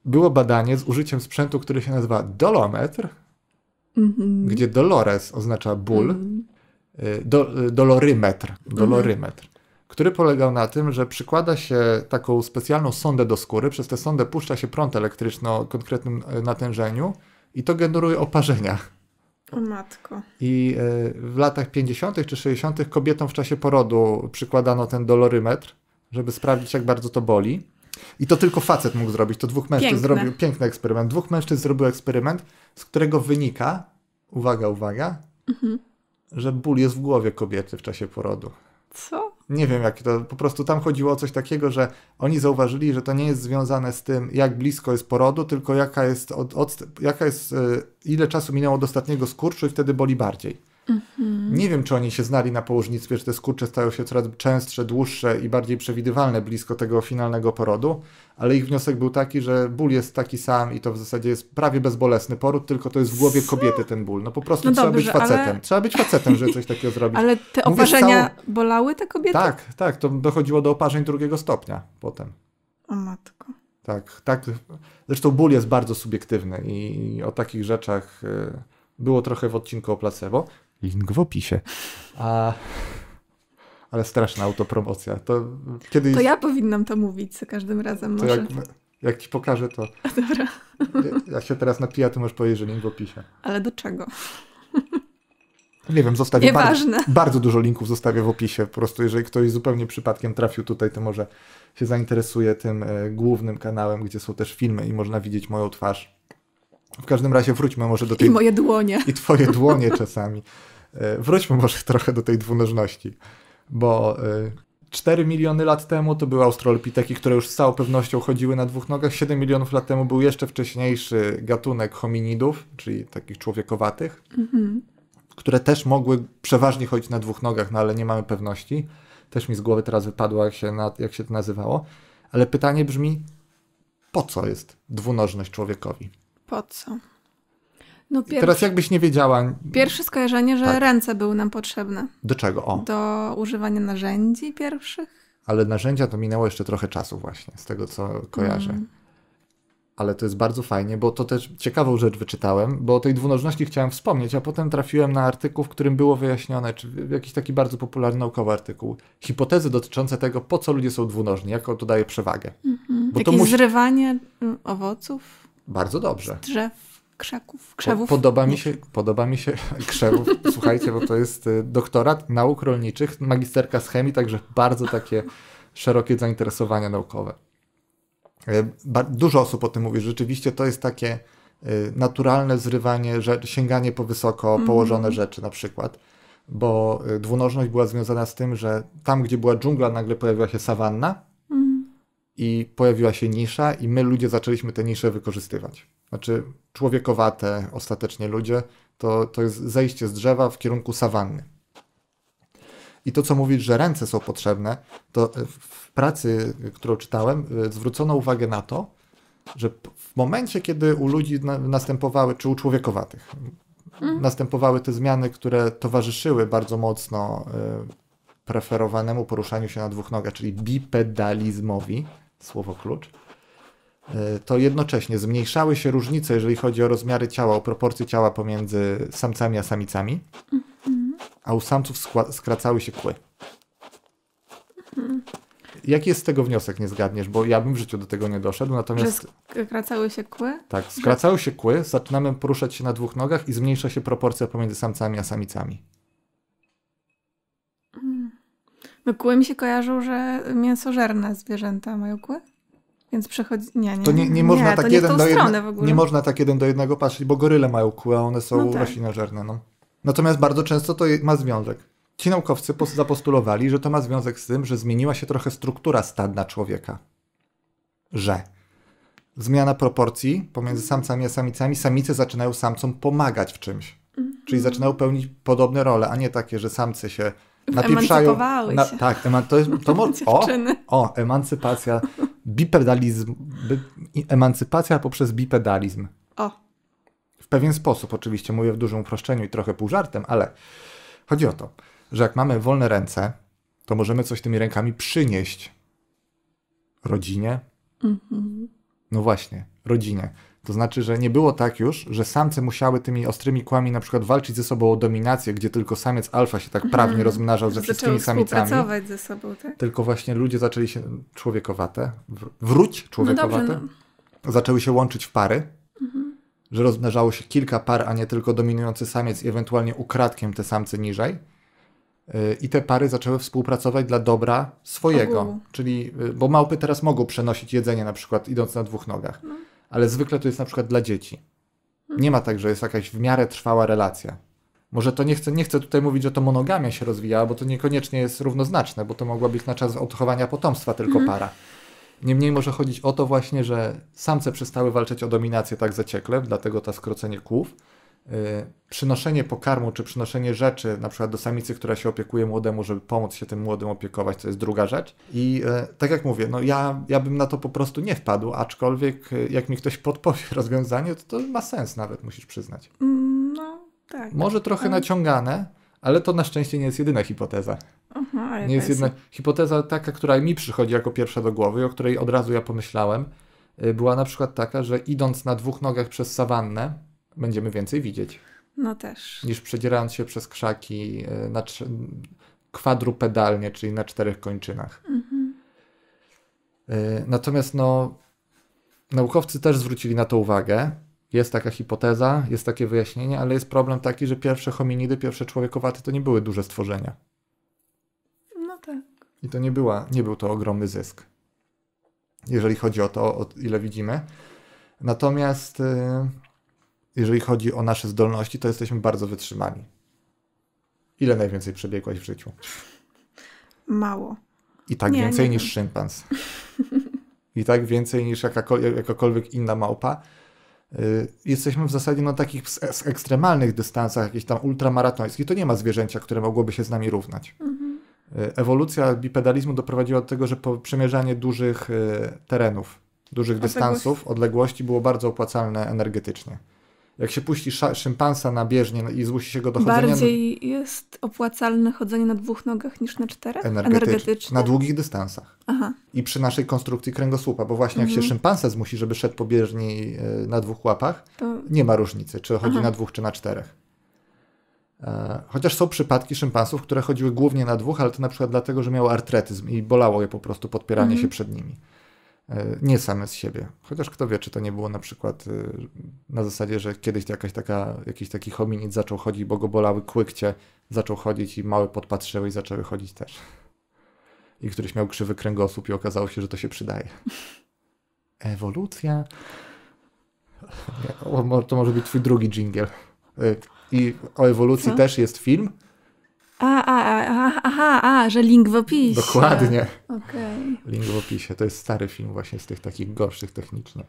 było badanie z użyciem sprzętu, który się nazywa dolometr, mhm. gdzie dolores oznacza ból, mhm. y, do, y, dolorymetr, dolorymetr mhm. który polegał na tym, że przykłada się taką specjalną sondę do skóry, przez tę sondę puszcza się prąd elektryczny o konkretnym natężeniu i to generuje oparzenia. O matko. I e, w latach 50. czy 60. kobietom w czasie porodu przykładano ten dolorymetr, żeby sprawdzić, jak bardzo to boli. I to tylko facet mógł zrobić, to dwóch mężczyzn zrobił piękny eksperyment. Dwóch mężczyzn zrobił eksperyment, z którego wynika, uwaga, uwaga, mhm. że ból jest w głowie kobiety w czasie porodu. Co? nie wiem jak to, po prostu tam chodziło o coś takiego, że oni zauważyli, że to nie jest związane z tym, jak blisko jest porodu, tylko jaka jest, od, od, jaka jest y, ile czasu minęło od ostatniego skurczu i wtedy boli bardziej. Mhm. Nie wiem, czy oni się znali na położnictwie, że te skurcze stają się coraz częstsze, dłuższe i bardziej przewidywalne blisko tego finalnego porodu, ale ich wniosek był taki, że ból jest taki sam i to w zasadzie jest prawie bezbolesny poród, tylko to jest w głowie kobiety ten ból. No po prostu no trzeba dobrze, być facetem. Ale... Trzeba być facetem, żeby coś takiego zrobić. Ale te oparzenia całą... bolały te kobiety? Tak, tak. To dochodziło do oparzeń drugiego stopnia potem. O matko. Tak, tak. Zresztą ból jest bardzo subiektywny i o takich rzeczach y, było trochę w odcinku o placebo. Link w A... Ale straszna autopromocja. To, kiedyś... to ja powinnam to mówić za każdym razem. To może. Jak, jak ci pokażę, to. A dobra. Jak się teraz napija, to możesz powiedzieć, że opisie. Ale do czego? Nie wiem, zostawię bardzo, bardzo dużo linków zostawię w opisie. Po prostu, jeżeli ktoś zupełnie przypadkiem trafił tutaj, to może się zainteresuje tym e, głównym kanałem, gdzie są też filmy i można widzieć moją twarz w każdym razie wróćmy może do tej... I moje dłonie. I twoje dłonie czasami. E, wróćmy może trochę do tej dwunożności, bo 4 e, miliony lat temu to były australopiteki, które już z całą pewnością chodziły na dwóch nogach. 7 milionów lat temu był jeszcze wcześniejszy gatunek hominidów, czyli takich człowiekowatych, mhm. które też mogły przeważnie chodzić na dwóch nogach, no ale nie mamy pewności. Też mi z głowy teraz wypadło, jak się, na, jak się to nazywało. Ale pytanie brzmi, po co jest dwunożność człowiekowi? Po co? No pierwszy, teraz jakbyś nie wiedziała. Pierwsze skojarzenie, że tak. ręce były nam potrzebne. Do czego? O. Do używania narzędzi pierwszych. Ale narzędzia to minęło jeszcze trochę czasu właśnie, z tego co kojarzę. Mm. Ale to jest bardzo fajnie, bo to też ciekawą rzecz wyczytałem, bo o tej dwunożności chciałem wspomnieć, a potem trafiłem na artykuł, w którym było wyjaśnione, czy jakiś taki bardzo popularny naukowy artykuł, hipotezy dotyczące tego, po co ludzie są dwunożni, jaką to daje przewagę. Mm -hmm. Takie zrywanie y, owoców? Bardzo dobrze. Z drzew, krzaków, krzewów. Po, podoba, mi się, podoba mi się krzewów, słuchajcie, bo to jest y, doktorat nauk rolniczych, magisterka z chemii, także bardzo takie szerokie zainteresowania naukowe. Y, dużo osób o tym mówi, rzeczywiście to jest takie y, naturalne zrywanie, sięganie po wysoko mhm. położone mm. rzeczy na przykład, bo dwunożność była związana z tym, że tam, gdzie była dżungla, nagle pojawiła się sawanna, i pojawiła się nisza i my ludzie zaczęliśmy te nisze wykorzystywać. Znaczy człowiekowate ostatecznie ludzie, to, to jest zejście z drzewa w kierunku sawanny. I to, co mówisz, że ręce są potrzebne, to e, w pracy, e, którą czytałem, e, zwrócono uwagę na to, że w momencie, kiedy u ludzi następowały, czy u człowiekowatych, mhm. następowały te zmiany, które towarzyszyły bardzo mocno preferowanemu poruszaniu się na dwóch nogach, czyli bipedalizmowi, słowo klucz, e, to jednocześnie zmniejszały się różnice, jeżeli chodzi o rozmiary ciała, o proporcje ciała pomiędzy samcami a samicami, a u samców skracały się kły. Jaki jest z tego wniosek, nie zgadniesz, bo ja bym w życiu do tego nie doszedł, natomiast... Że skracały się kły? Tak, skracały się kły, zaczynamy poruszać się na dwóch nogach i zmniejsza się proporcja pomiędzy samcami a samicami. No kły mi się kojarzą, że mięsożerne zwierzęta mają kły? Więc przechodzi... Nie, nie. To nie, nie można nie, tak jeden do jednego... Nie można tak jeden do jednego patrzeć, bo goryle mają kły, a one są no tak. roślinożerne. No. Natomiast bardzo często to ma związek. Ci naukowcy zapostulowali, że to ma związek z tym, że zmieniła się trochę struktura stadna człowieka. Że zmiana proporcji pomiędzy mm. samcami a samicami, samice zaczynają samcom pomagać w czymś. Czyli mm. zaczynają pełnić podobne role, a nie takie, że samce się napieprzają. Na, się. Tak, to jest to, o, o, emancypacja, bipedalizm, emancypacja poprzez bipedalizm. O. W pewien sposób oczywiście, mówię w dużym uproszczeniu i trochę pół żartem, ale chodzi o to, że jak mamy wolne ręce, to możemy coś tymi rękami przynieść rodzinie. Mhm. No właśnie, rodzinie. To znaczy, że nie było tak już, że samce musiały tymi ostrymi kłami na przykład walczyć ze sobą o dominację, gdzie tylko samiec alfa się tak mhm. prawnie rozmnażał ze wszystkimi samicami. współpracować ze sobą, tak? Tylko właśnie ludzie zaczęli się człowiekowate, wróć no człowiekowate, no dobrze, no. zaczęły się łączyć w pary, mhm. że rozmnażało się kilka par, a nie tylko dominujący samiec i ewentualnie ukradkiem te samce niżej. Y, I te pary zaczęły współpracować dla dobra swojego, Ogół. czyli, y, bo małpy teraz mogą przenosić jedzenie na przykład idąc na dwóch nogach. No ale zwykle to jest na przykład dla dzieci. Nie ma tak, że jest jakaś w miarę trwała relacja. Może to nie chcę, nie chcę tutaj mówić, że to monogamia się rozwija, bo to niekoniecznie jest równoznaczne, bo to mogła być na czas odchowania potomstwa tylko mm. para. Niemniej może chodzić o to właśnie, że samce przestały walczyć o dominację tak zaciekle, dlatego to skrócenie kłów, Y, przynoszenie pokarmu czy przynoszenie rzeczy, na przykład do samicy, która się opiekuje młodemu, żeby pomóc się tym młodym opiekować, to jest druga rzecz. I y, tak jak mówię, no ja, ja bym na to po prostu nie wpadł, aczkolwiek y, jak mi ktoś podpowie rozwiązanie, to to ma sens nawet, musisz przyznać. Mm, no, tak. Może trochę no. naciągane, ale to na szczęście nie jest jedyna hipoteza. Aha, nie jest jedna hipoteza taka, która mi przychodzi jako pierwsza do głowy, o której od razu ja pomyślałem, była na przykład taka, że idąc na dwóch nogach przez sawannę, będziemy więcej widzieć. No też. Niż przedzierając się przez krzaki e, na kwadrupedalnie, czyli na czterech kończynach. Mhm. E, natomiast no, naukowcy też zwrócili na to uwagę. Jest taka hipoteza, jest takie wyjaśnienie, ale jest problem taki, że pierwsze hominidy, pierwsze człowiekowaty to nie były duże stworzenia. No tak. I to nie, była, nie był to ogromny zysk, jeżeli chodzi o to, o ile widzimy. Natomiast e, jeżeli chodzi o nasze zdolności, to jesteśmy bardzo wytrzymani. Ile najwięcej przebiegłaś w życiu? Mało. I tak nie, więcej nie niż szympans. I tak więcej niż jakakolwiek, inna małpa. Y, jesteśmy w zasadzie na takich ekstremalnych dystansach, jakichś tam ultramaratońskich. To nie ma zwierzęcia, które mogłoby się z nami równać. Mhm. Y, ewolucja bipedalizmu doprowadziła do tego, że po przemierzanie dużych y, terenów, dużych dystansów, odległości było bardzo opłacalne energetycznie jak się puści szympansa na bieżnię no i zmusi się go do chodzenia... Bardziej jest opłacalne chodzenie na dwóch nogach niż na czterech? Energetycznie. Na długich dystansach. Aha. I przy naszej konstrukcji kręgosłupa, bo właśnie mhm. jak się mhm. szympansa zmusi, żeby szedł po bieżni e, na dwóch łapach, to... nie ma różnicy, czy chodzi Aha. na dwóch, czy na czterech. E, chociaż są przypadki szympansów, które chodziły głównie na dwóch, ale to na przykład dlatego, że miały artretyzm i bolało je po prostu podpieranie mhm. się przed nimi. E, nie same z siebie. Chociaż kto wie, czy to nie było na przykład y, na zasadzie, że kiedyś jakaś taka, jakiś taki hominid zaczął chodzić, bo go bolały kłykcie, zaczął chodzić i małe podpatrzyły i zaczęły chodzić też. I któryś miał krzywy kręgosłup i okazało się, że to się przydaje. Ewolucja. to może być twój drugi jingle. Y, I o ewolucji Co? też jest film, a, a, a, aha, a, że link w opisie. Dokładnie. Okay. Link w opisie. To jest stary film właśnie z tych takich gorszych technicznie.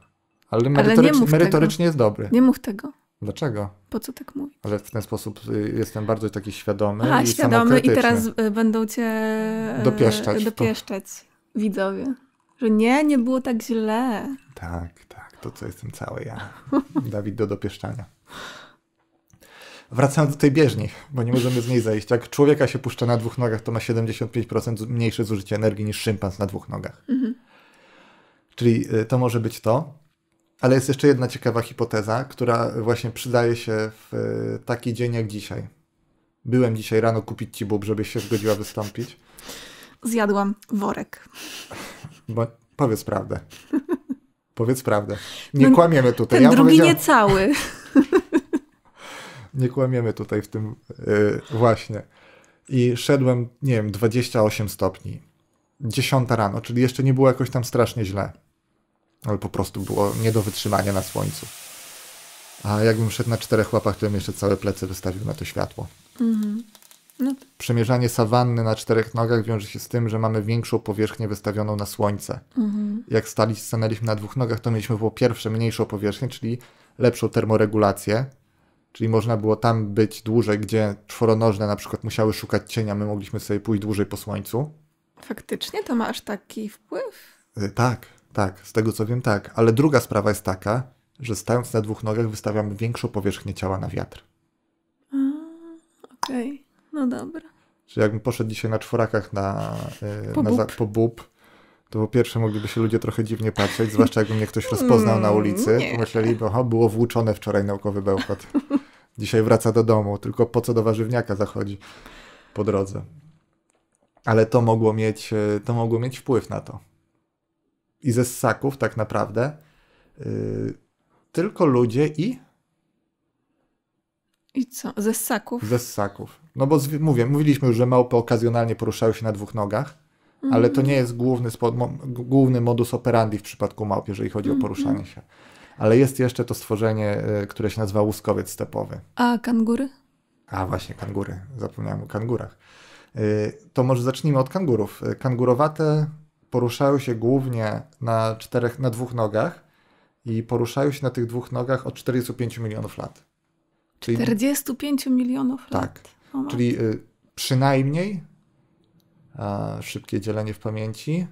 Ale, merytorycz, Ale merytorycznie tego. jest dobry. Nie mów tego. Dlaczego? Po co tak mówić? Ale w ten sposób y, jestem bardzo taki świadomy A, świadomy i teraz y, będą cię y, dopieszczać, dopieszczać widzowie. Że nie, nie było tak źle. Tak, tak. To co jestem cały ja. Dawid do dopieszczania. Wracając do tej bieżni, bo nie możemy z niej zejść. Jak człowieka się puszcza na dwóch nogach, to ma 75% mniejsze zużycie energii niż szympans na dwóch nogach. Mhm. Czyli y, to może być to. Ale jest jeszcze jedna ciekawa hipoteza, która właśnie przydaje się w y, taki dzień jak dzisiaj. Byłem dzisiaj rano kupić ci bób, żebyś się zgodziła wystąpić. Zjadłam worek. Bo powiedz prawdę. Powiedz prawdę. Nie ten, no, kłamiemy tutaj. Ten ja drugi cały. nie kłamiemy tutaj w tym yy, właśnie. I szedłem, nie wiem, 28 stopni. 10 rano, czyli jeszcze nie było jakoś tam strasznie źle. Ale po prostu było nie do wytrzymania na słońcu. A jakbym szedł na czterech łapach, to bym jeszcze całe plecy wystawił na to światło. Mhm. No. Przemierzanie sawanny na czterech nogach wiąże się z tym, że mamy większą powierzchnię wystawioną na słońce. Mhm. Jak stali, stanęliśmy na dwóch nogach, to mieliśmy po pierwsze mniejszą powierzchnię, czyli lepszą termoregulację, Czyli można było tam być dłużej, gdzie czworonożne na przykład musiały szukać cienia, my mogliśmy sobie pójść dłużej po słońcu. Faktycznie to ma aż taki wpływ? Y, tak, tak, z tego co wiem tak. Ale druga sprawa jest taka, że stając na dwóch nogach wystawiamy większą powierzchnię ciała na wiatr. Okej, okay. no dobra. Czyli jakbym poszedł dzisiaj na czworakach na, y, po, na bób. Za, po bób, to po pierwsze mogliby się ludzie trochę dziwnie patrzeć, zwłaszcza jakby mnie ktoś rozpoznał na mm, ulicy, myśleli, pomyśleliby, było włóczone wczoraj naukowy bełkot. Dzisiaj wraca do domu, tylko po co do warzywniaka zachodzi po drodze. Ale to mogło mieć, e, to mogło mieć wpływ na to. I ze ssaków tak naprawdę yy, tylko ludzie i... I co? Ze ssaków? Ze ssaków. No bo z, mówię, mówiliśmy już, że małpy okazjonalnie poruszają się na dwóch nogach, mm. ale to mhm. nie jest główny, spod, mo, główny modus operandi w przypadku małp, jeżeli chodzi mm. o mhm. poruszanie się ale jest jeszcze to stworzenie, e, które się nazywa łuskowiec stepowy. A kangury? A właśnie, kangury. Zapomniałem o kangurach. E, to może zacznijmy od kangurów. E, kangurowate poruszają się głównie na, czterech, na dwóch nogach i poruszają się na tych dwóch nogach od 45 milionów lat. Czyli, 45 milionów lat. Tak. Czyli przynajmniej a, szybkie dzielenie w pamięci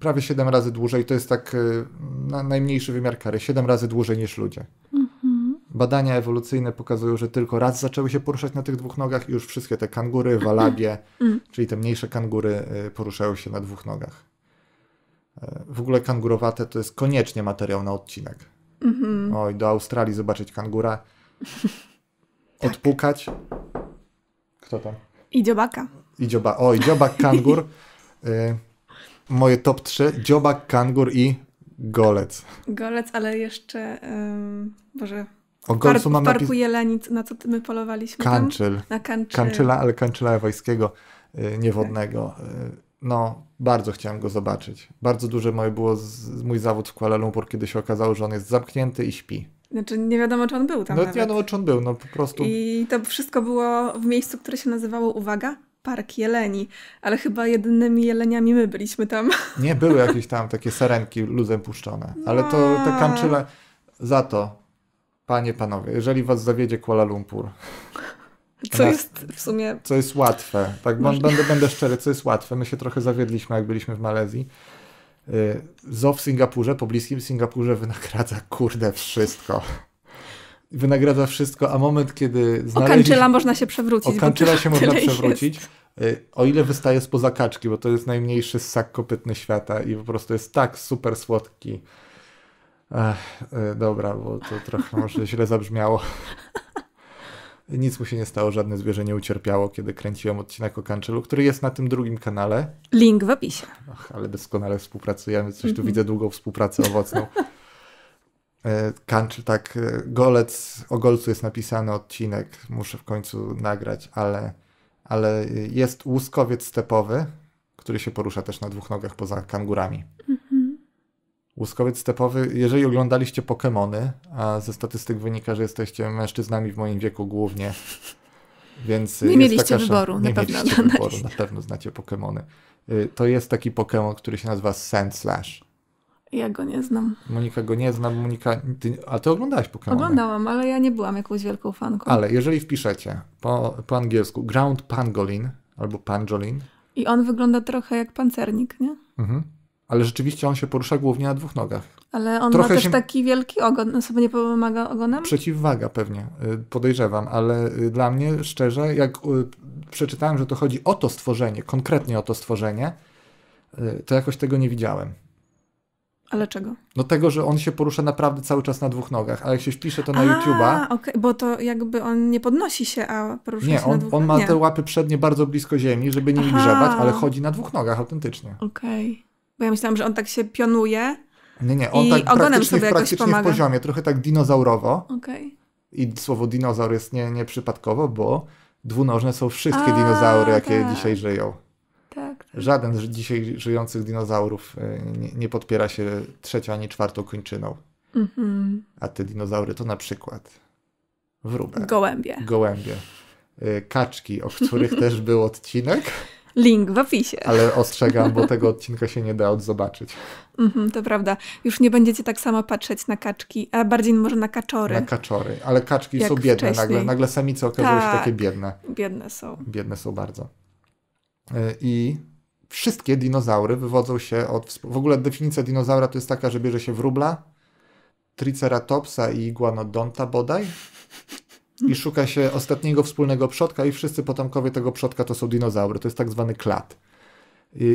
prawie 7 razy dłużej. To jest tak y, na, najmniejszy wymiar kary, 7 razy dłużej niż ludzie. Mhm. Badania ewolucyjne pokazują, że tylko raz zaczęły się poruszać na tych dwóch nogach i już wszystkie te kangury, walabie, mm. czyli te mniejsze kangury y, poruszają się na dwóch nogach. Y, w ogóle kangurowate to jest koniecznie materiał na odcinek. Mhm. Oj, do Australii zobaczyć kangura. Tak. Odpukać. Kto tam? I dziobaka. I dzioba, oj, dziobak kangur. moje top 3. Dziobak, kangur i golec. Golec, ale jeszcze... Um, Boże... O golcu Par, mam parku napis... Jelenic, na co my polowaliśmy Kanczyl. Tam? Na kanczyl. Kanczyla, ale kanczyla wojskiego, y, niewodnego. Tak. Y, no, bardzo chciałem go zobaczyć. Bardzo duże moje było z, mój zawód w Kuala Lumpur, kiedy się okazało, że on jest zamknięty i śpi. Znaczy nie wiadomo, czy on był tam. No nawet. nie wiadomo, czy on był, no po prostu. I to wszystko było w miejscu, które się nazywało Uwaga? park jeleni, ale chyba jedynymi jeleniami my byliśmy tam. Nie, były jakieś tam takie serenki luzem puszczone, ale to te no. kanczyle za to, panie, panowie, jeżeli was zawiedzie Kuala Lumpur. Co jest w sumie... Co jest łatwe, tak bo będę, będę szczery, co jest łatwe. My się trochę zawiedliśmy, jak byliśmy w Malezji. Zo y, w Singapurze, po bliskim Singapurze wynagradza kurde wszystko wynagradza wszystko, a moment, kiedy znaleźliśmy... O można się przewrócić. O się można przewrócić. Jest. Y, o ile wystaje spoza kaczki, bo to jest najmniejszy ssak kopytny świata i po prostu jest tak super słodki. Ech, y, dobra, bo to trochę może źle zabrzmiało. Nic mu się nie stało, żadne zwierzę nie ucierpiało, kiedy kręciłem odcinek o kanczelu, który jest na tym drugim kanale. Link w opisie. ale doskonale współpracujemy, coś tu mm -hmm. widzę długą współpracę owocną. E, Country, tak, e, golec, o golcu jest napisany odcinek, muszę w końcu nagrać, ale, ale jest łuskowiec stepowy, który się porusza też na dwóch nogach poza kangurami. Mhm. Łuskowiec stepowy, jeżeli oglądaliście Pokémony, a ze statystyk wynika, że jesteście mężczyznami w moim wieku głównie, więc nie mieliście taka, wyboru, nie na pewno. Mieliście wyboru, na pewno znacie Pokémony. Y, to jest taki Pokémon, który się nazywa Sand Slash ja go nie znam. Monika go nie zna. Monika, ty, a ty oglądałaś Pokémon? Oglądałam, ale ja nie byłam jakąś wielką fanką. Ale jeżeli wpiszecie po, po angielsku Ground Pangolin albo Pangolin. I on wygląda trochę jak pancernik, nie? Mhm. Ale rzeczywiście on się porusza głównie na dwóch nogach. Ale on trochę ma też się... taki wielki ogon. No sobie nie pomaga ogonem? Przeciwwaga pewnie, y, podejrzewam. Ale y, dla mnie, szczerze, jak y, przeczytałem, że to chodzi o to stworzenie, konkretnie o to stworzenie, to jakoś tego nie widziałem. Ale czego? No tego, że on się porusza naprawdę cały czas na dwóch nogach, ale jak się wpisze to na a, YouTube'a... Okay, bo to jakby on nie podnosi się, a porusza nie, się on, na dwóch nogach. Nie, on ma te łapy przednie bardzo blisko ziemi, żeby nimi grzebać, ale chodzi na dwóch nogach autentycznie. Okej. Okay. Bo ja myślałam, że on tak się pionuje Nie, nie, on tak praktycznie, praktycznie w poziomie, trochę tak dinozaurowo. Okej. Okay. I słowo dinozaur jest nie, nieprzypadkowo, bo dwunożne są wszystkie a, dinozaury, jakie tak. dzisiaj żyją. Żaden z dzisiaj żyjących dinozaurów e, nie, nie podpiera się trzecią ani czwartą kończyną. Mm-hmm. A te dinozaury to na przykład wróble. Gołębie. Gołębie. E, kaczki, o których też był odcinek. Link w opisie. Ale ostrzegam, bo tego odcinka się nie da odzobaczyć. Mm-hmm, to prawda. Już nie będziecie tak samo patrzeć na kaczki, a bardziej może na kaczory. Na kaczory, ale kaczki Jak są biedne. Wcześniej. Nagle, nagle samice okazują Ta, się tak. takie biedne. Biedne są. Biedne są bardzo. E, I wszystkie dinozaury wywodzą się od. W ogóle definicja dinozaura to jest taka, że bierze się wróbla, triceratopsa i iguanodonta bodaj. I szuka się ostatniego wspólnego przodka, i wszyscy potomkowie tego przodka to są dinozaury. To jest tak zwany klat.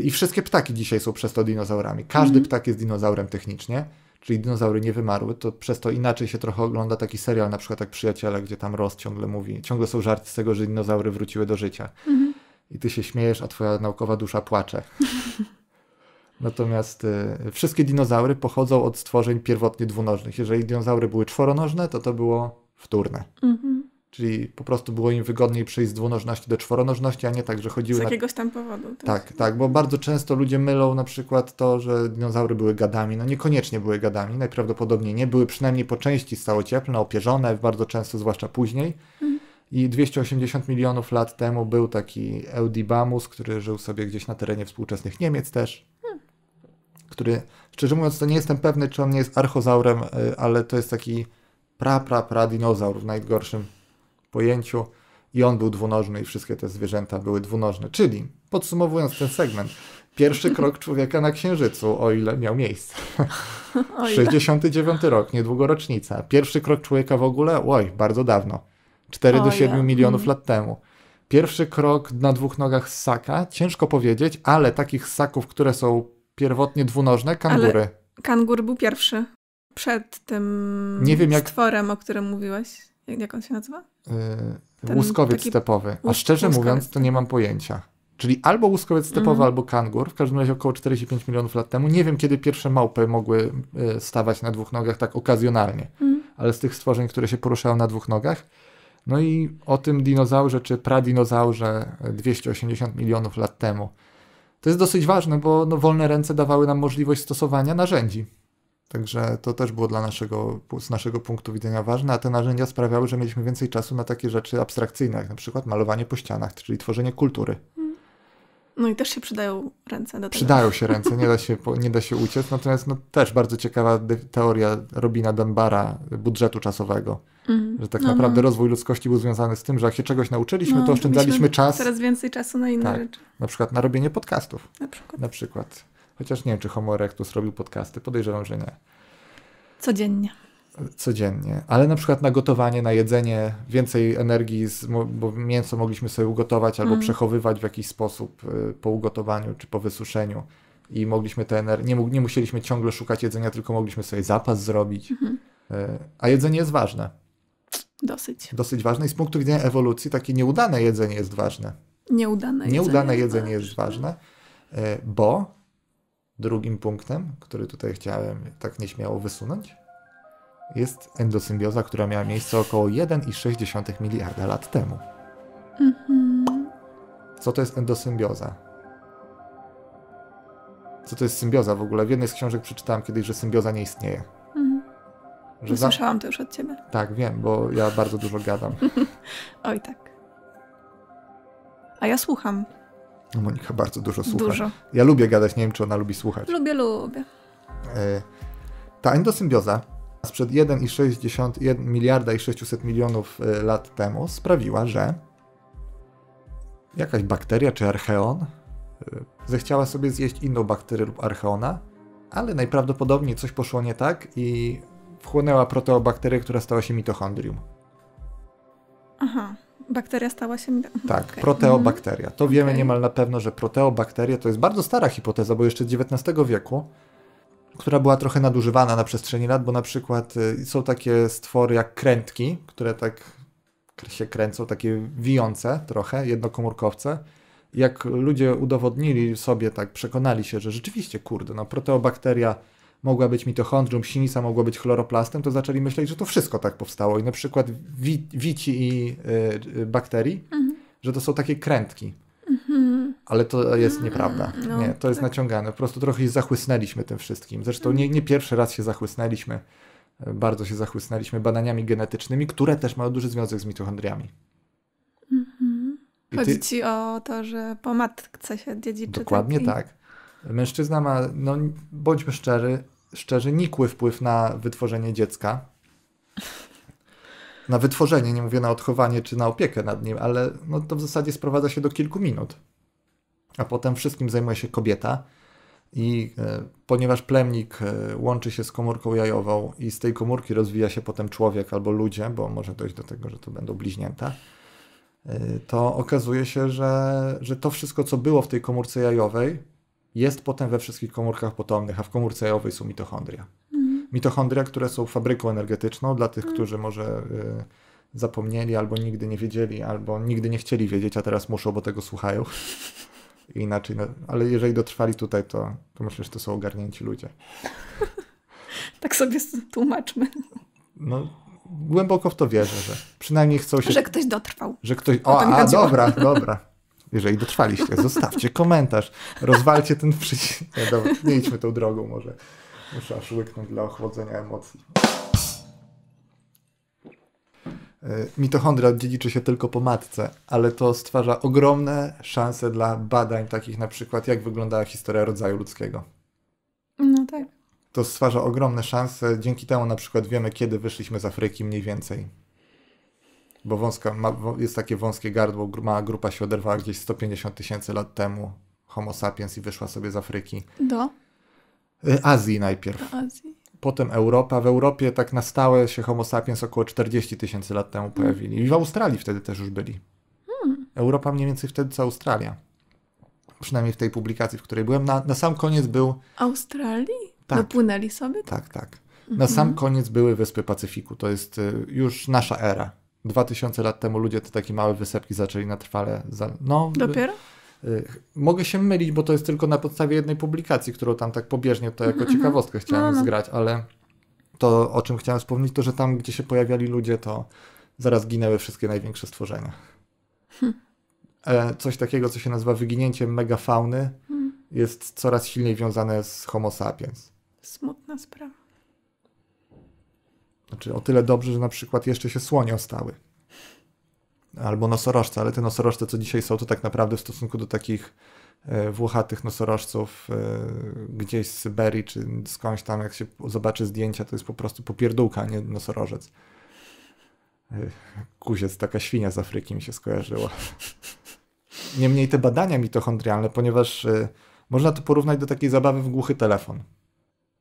I wszystkie ptaki dzisiaj są przez to dinozaurami. Każdy mm ptak jest dinozaurem technicznie, czyli dinozaury nie wymarły, to przez to inaczej się trochę ogląda taki serial, na przykład jak Przyjaciele, gdzie tam Ross ciągle mówi, ciągle są żarty z tego, że dinozaury wróciły do życia. Mm i ty się śmiejesz, a twoja naukowa dusza płacze. Natomiast y, wszystkie dinozaury pochodzą od stworzeń pierwotnie dwunożnych. Jeżeli dinozaury były czworonożne, to to było wtórne. Mhm. Czyli po prostu było im wygodniej przejść z dwunożności do czworonożności, a nie tak, że chodziły. Z jakiegoś tam powodu. Tak? tak, tak, bo bardzo często ludzie mylą na przykład to, że dinozaury były gadami. No niekoniecznie były gadami, najprawdopodobniej nie. Były przynajmniej po części stałocieplne, opierzone, bardzo często, zwłaszcza później. Mhm i 280 milionów lat temu był taki Eudibamus, który żył sobie gdzieś na terenie współczesnych Niemiec też. Hmm. Który, szczerze mówiąc, to nie jestem pewny, czy on nie jest archozaurem, y, ale to jest taki pra, pra, pra dinozaur w najgorszym pojęciu. I on był dwunożny i wszystkie te zwierzęta były dwunożne. Czyli, podsumowując ten segment, pierwszy krok człowieka na Księżycu, o ile miał miejsce. 69 rok, niedługo rocznica. Pierwszy krok człowieka w ogóle? Oj, bardzo dawno. 4 o, do 7 ja. milionów mm. lat temu. Pierwszy krok na dwóch nogach ssaka, ciężko powiedzieć, ale takich ssaków, które są pierwotnie dwunożne, kangury. Ale kangur był pierwszy przed tym Nie wiem, jak... stworem, o którym mówiłeś. Jak, jak on się nazywa? Yy, łuskowiec taki... stepowy. A szczerze mówiąc, to nie mam pojęcia. Czyli albo łuskowiec mhm. stepowy, mm. albo kangur. W każdym razie około 45 milionów lat temu. Nie wiem, kiedy pierwsze małpy mogły yy, stawać na dwóch nogach tak okazjonalnie. Mm. Ale z tych stworzeń, które się poruszają na dwóch nogach, no i o tym dinozaurze czy pradinozaurze 280 e, milionów lat temu. To jest dosyć ważne, bo no, wolne ręce dawały nam możliwość stosowania narzędzi. Także to też było dla naszego, z naszego punktu widzenia ważne, a te narzędzia sprawiały, że mieliśmy więcej czasu na takie rzeczy abstrakcyjne, jak na przykład malowanie po ścianach, czyli tworzenie kultury. No i też się przydają ręce do tego. Przydają się ręce, nie da się, nie da się uciec. Natomiast no, też bardzo ciekawa teoria Robina Dunbara budżetu czasowego. Mm. Że tak no, naprawdę no. rozwój ludzkości był związany z tym, że jak się czegoś nauczyliśmy, no, to oszczędzaliśmy czas. Coraz więcej czasu na inne tak, rzeczy. Na przykład na robienie podcastów. Na przykład. Na przykład. Chociaż nie wiem, czy Homo erectus robił podcasty. Podejrzewam, że nie. Codziennie codziennie, ale na przykład na gotowanie, na jedzenie więcej energii, z, bo mięso mogliśmy sobie ugotować albo mm. przechowywać w jakiś sposób y, po ugotowaniu czy po wysuszeniu i mogliśmy te energię, nie, nie, musieliśmy ciągle szukać jedzenia, tylko mogliśmy sobie zapas zrobić. Mm -hmm. A jedzenie jest ważne. Dosyć. Dosyć ważne i z punktu widzenia ewolucji takie nieudane jedzenie jest ważne. Nieudane jedzenie. Nieudane no, jedzenie no, jest no. ważne, y, bo drugim punktem, który tutaj chciałem tak nieśmiało wysunąć, jest endosymbioza, która miała miejsce około 1,6 miliarda lat temu. Mhm. Co to jest endosymbioza? Co to jest symbioza w ogóle? W jednej z książek przeczytałam kiedyś, że symbioza nie istnieje. Mhm. Że Słyszałam za... to już od ciebie. Tak, wiem, bo ja bardzo dużo gadam. Oj tak. A ja słucham. No, Monika bardzo dużo słucha. Dużo. Ja lubię gadać, nie wiem czy ona lubi słuchać. Lubię, lubię. E, ta endosymbioza sprzed 1,6 miliarda i 600 milionów y, lat temu sprawiła, że jakaś bakteria czy archeon y, zechciała sobie zjeść inną bakterię lub archeona, ale najprawdopodobniej coś poszło nie tak i wchłonęła proteobakterię, która stała się mitochondrium. Aha, bakteria stała się mitochondrium. Tak, okay. proteobakteria. To okay. wiemy mhm, niemal na pewno, że proteobakteria. to jest bardzo stara hipoteza, bo jeszcze z XIX wieku która była trochę nadużywana na przestrzeni lat, bo na przykład y, są takie stwory jak krętki, które tak się kręcą, takie wijące trochę, jednokomórkowce. Jak ludzie udowodnili sobie, tak przekonali się, że rzeczywiście, kurde, no proteobakteria mogła być mitochondrium, sinisa mogła być chloroplastem, to zaczęli myśleć, że to wszystko tak powstało. I na przykład wi wici i y, y, bakterii, mhm. że to są takie krętki ale to jest mm, nieprawda. No, nie, to jest tak. naciągane. Po prostu trochę się zachłysnęliśmy tym wszystkim. Zresztą nie, mm. nie pierwszy raz się zachłysnęliśmy. Bardzo się zachłysnęliśmy badaniami genetycznymi, które też mają duży związek z mitochondriami. Mhm. Chodzi ty... ci o to, że po matce się dziedziczy. Dokładnie taki... tak. Mężczyzna ma, no bądźmy szczery, szczerzy, nikły wpływ na wytworzenie dziecka. Na wytworzenie, nie mówię na odchowanie czy na opiekę nad nim, ale no, to w zasadzie sprowadza się do kilku minut a potem wszystkim zajmuje się kobieta. I e, ponieważ plemnik e, łączy się z komórką jajową i z tej komórki rozwija się potem człowiek albo ludzie, bo może dojść do tego, że to będą bliźnięta, e, to okazuje się, że, że to wszystko, co było w tej komórce jajowej, jest potem we wszystkich komórkach potomnych, a w komórce jajowej są mitochondria. Mhm. Mitochondria, które są fabryką energetyczną dla tych, mhm. którzy może e, zapomnieli albo nigdy nie wiedzieli, albo nigdy nie chcieli wiedzieć, a teraz muszą, bo tego słuchają inaczej. No, ale jeżeli dotrwali tutaj, to, to myślę, że to są ogarnięci ludzie. tak sobie tłumaczmy. No, głęboko w to wierzę, że przynajmniej chcą się... Że ktoś dotrwał. Że ktoś... O, a, dobra, dobra. Jeżeli dotrwaliście, zostawcie komentarz, rozwalcie ten przycisk. Nie, nie idźmy tą drogą może. Muszę aż łyknąć dla ochłodzenia emocji. E, mitochondria dziedziczy się tylko po matce, ale to stwarza ogromne szanse dla badań takich na przykład jak wyglądała historia rodzaju ludzkiego. No tak. To stwarza ogromne szanse, dzięki temu na przykład wiemy kiedy wyszliśmy z Afryki mniej więcej. Bo wąska, ma, jest takie wąskie gardło, mała grupa się oderwała gdzieś 150 tysięcy lat temu, Homo sapiens i wyszła sobie z Afryki. Do? E, Azji najpierw. Do Azji potem Europa. W Europie tak na stałe się Homo sapiens około 40 tysięcy lat temu hmm. pojawili. I w Australii wtedy też już byli. Hmm. Europa mniej więcej wtedy co Australia. Przynajmniej w tej publikacji, w której byłem. Na, na sam koniec był. Australii? Tak. Dopłynęli no sobie? Tak, tak. Na mhm. sam koniec były wyspy Pacyfiku. To jest y, już nasza era. 2000 lat temu ludzie te takie małe wysepki zaczęli na trwale. Za... No, Dopiero? Y, mogę się mylić, bo to jest tylko na podstawie jednej publikacji, którą tam tak pobieżnie to jako mhm. ciekawostkę chciałem no, no, no. zgrać, ale to, o czym chciałem wspomnieć, to że tam, gdzie się pojawiali ludzie, to zaraz ginęły wszystkie największe stworzenia. Hm. E, coś takiego, co się nazywa wyginięciem megafauny, hm. jest coraz silniej wiązane z Homo sapiens. Smutna sprawa. Znaczy o tyle dobrze, że na przykład jeszcze się słonie ostały albo nosorożce, ale te nosorożce, co dzisiaj są, to tak naprawdę w stosunku do takich e, włochatych nosorożców e, gdzieś z Syberii czy skądś tam, jak się zobaczy zdjęcia, to jest po prostu popierdółka, nie nosorożec. Kuziec, e, taka świnia z Afryki mi się skojarzyła. Niemniej te badania mitochondrialne, ponieważ można to porównać do takiej zabawy w głuchy telefon.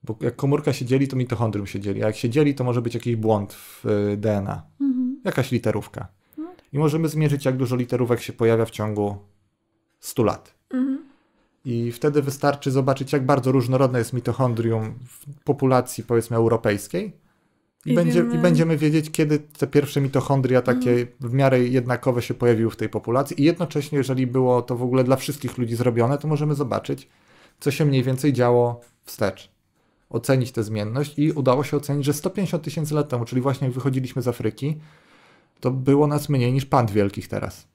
Bo jak komórka się dzieli, to mitochondrium się dzieli, a jak się dzieli, to może być jakiś błąd w DNA. Mhm. Jakaś literówka i możemy zmierzyć, jak dużo literówek się pojawia w ciągu 100 lat. Mhm. I wtedy wystarczy zobaczyć, jak bardzo różnorodne jest mitochondrium w populacji, powiedzmy, europejskiej. I, I, będzie, I będziemy wiedzieć, kiedy te pierwsze mitochondria mhm. takie mhm. w miarę jednakowe się pojawiły w tej populacji. I jednocześnie, jeżeli było to w ogóle dla wszystkich ludzi zrobione, to możemy zobaczyć, co się mniej więcej działo wstecz. Ocenić tę zmienność i udało się ocenić, że 150 tysięcy lat temu, czyli właśnie wychodziliśmy z Afryki, to było nas mniej niż pand wielkich teraz.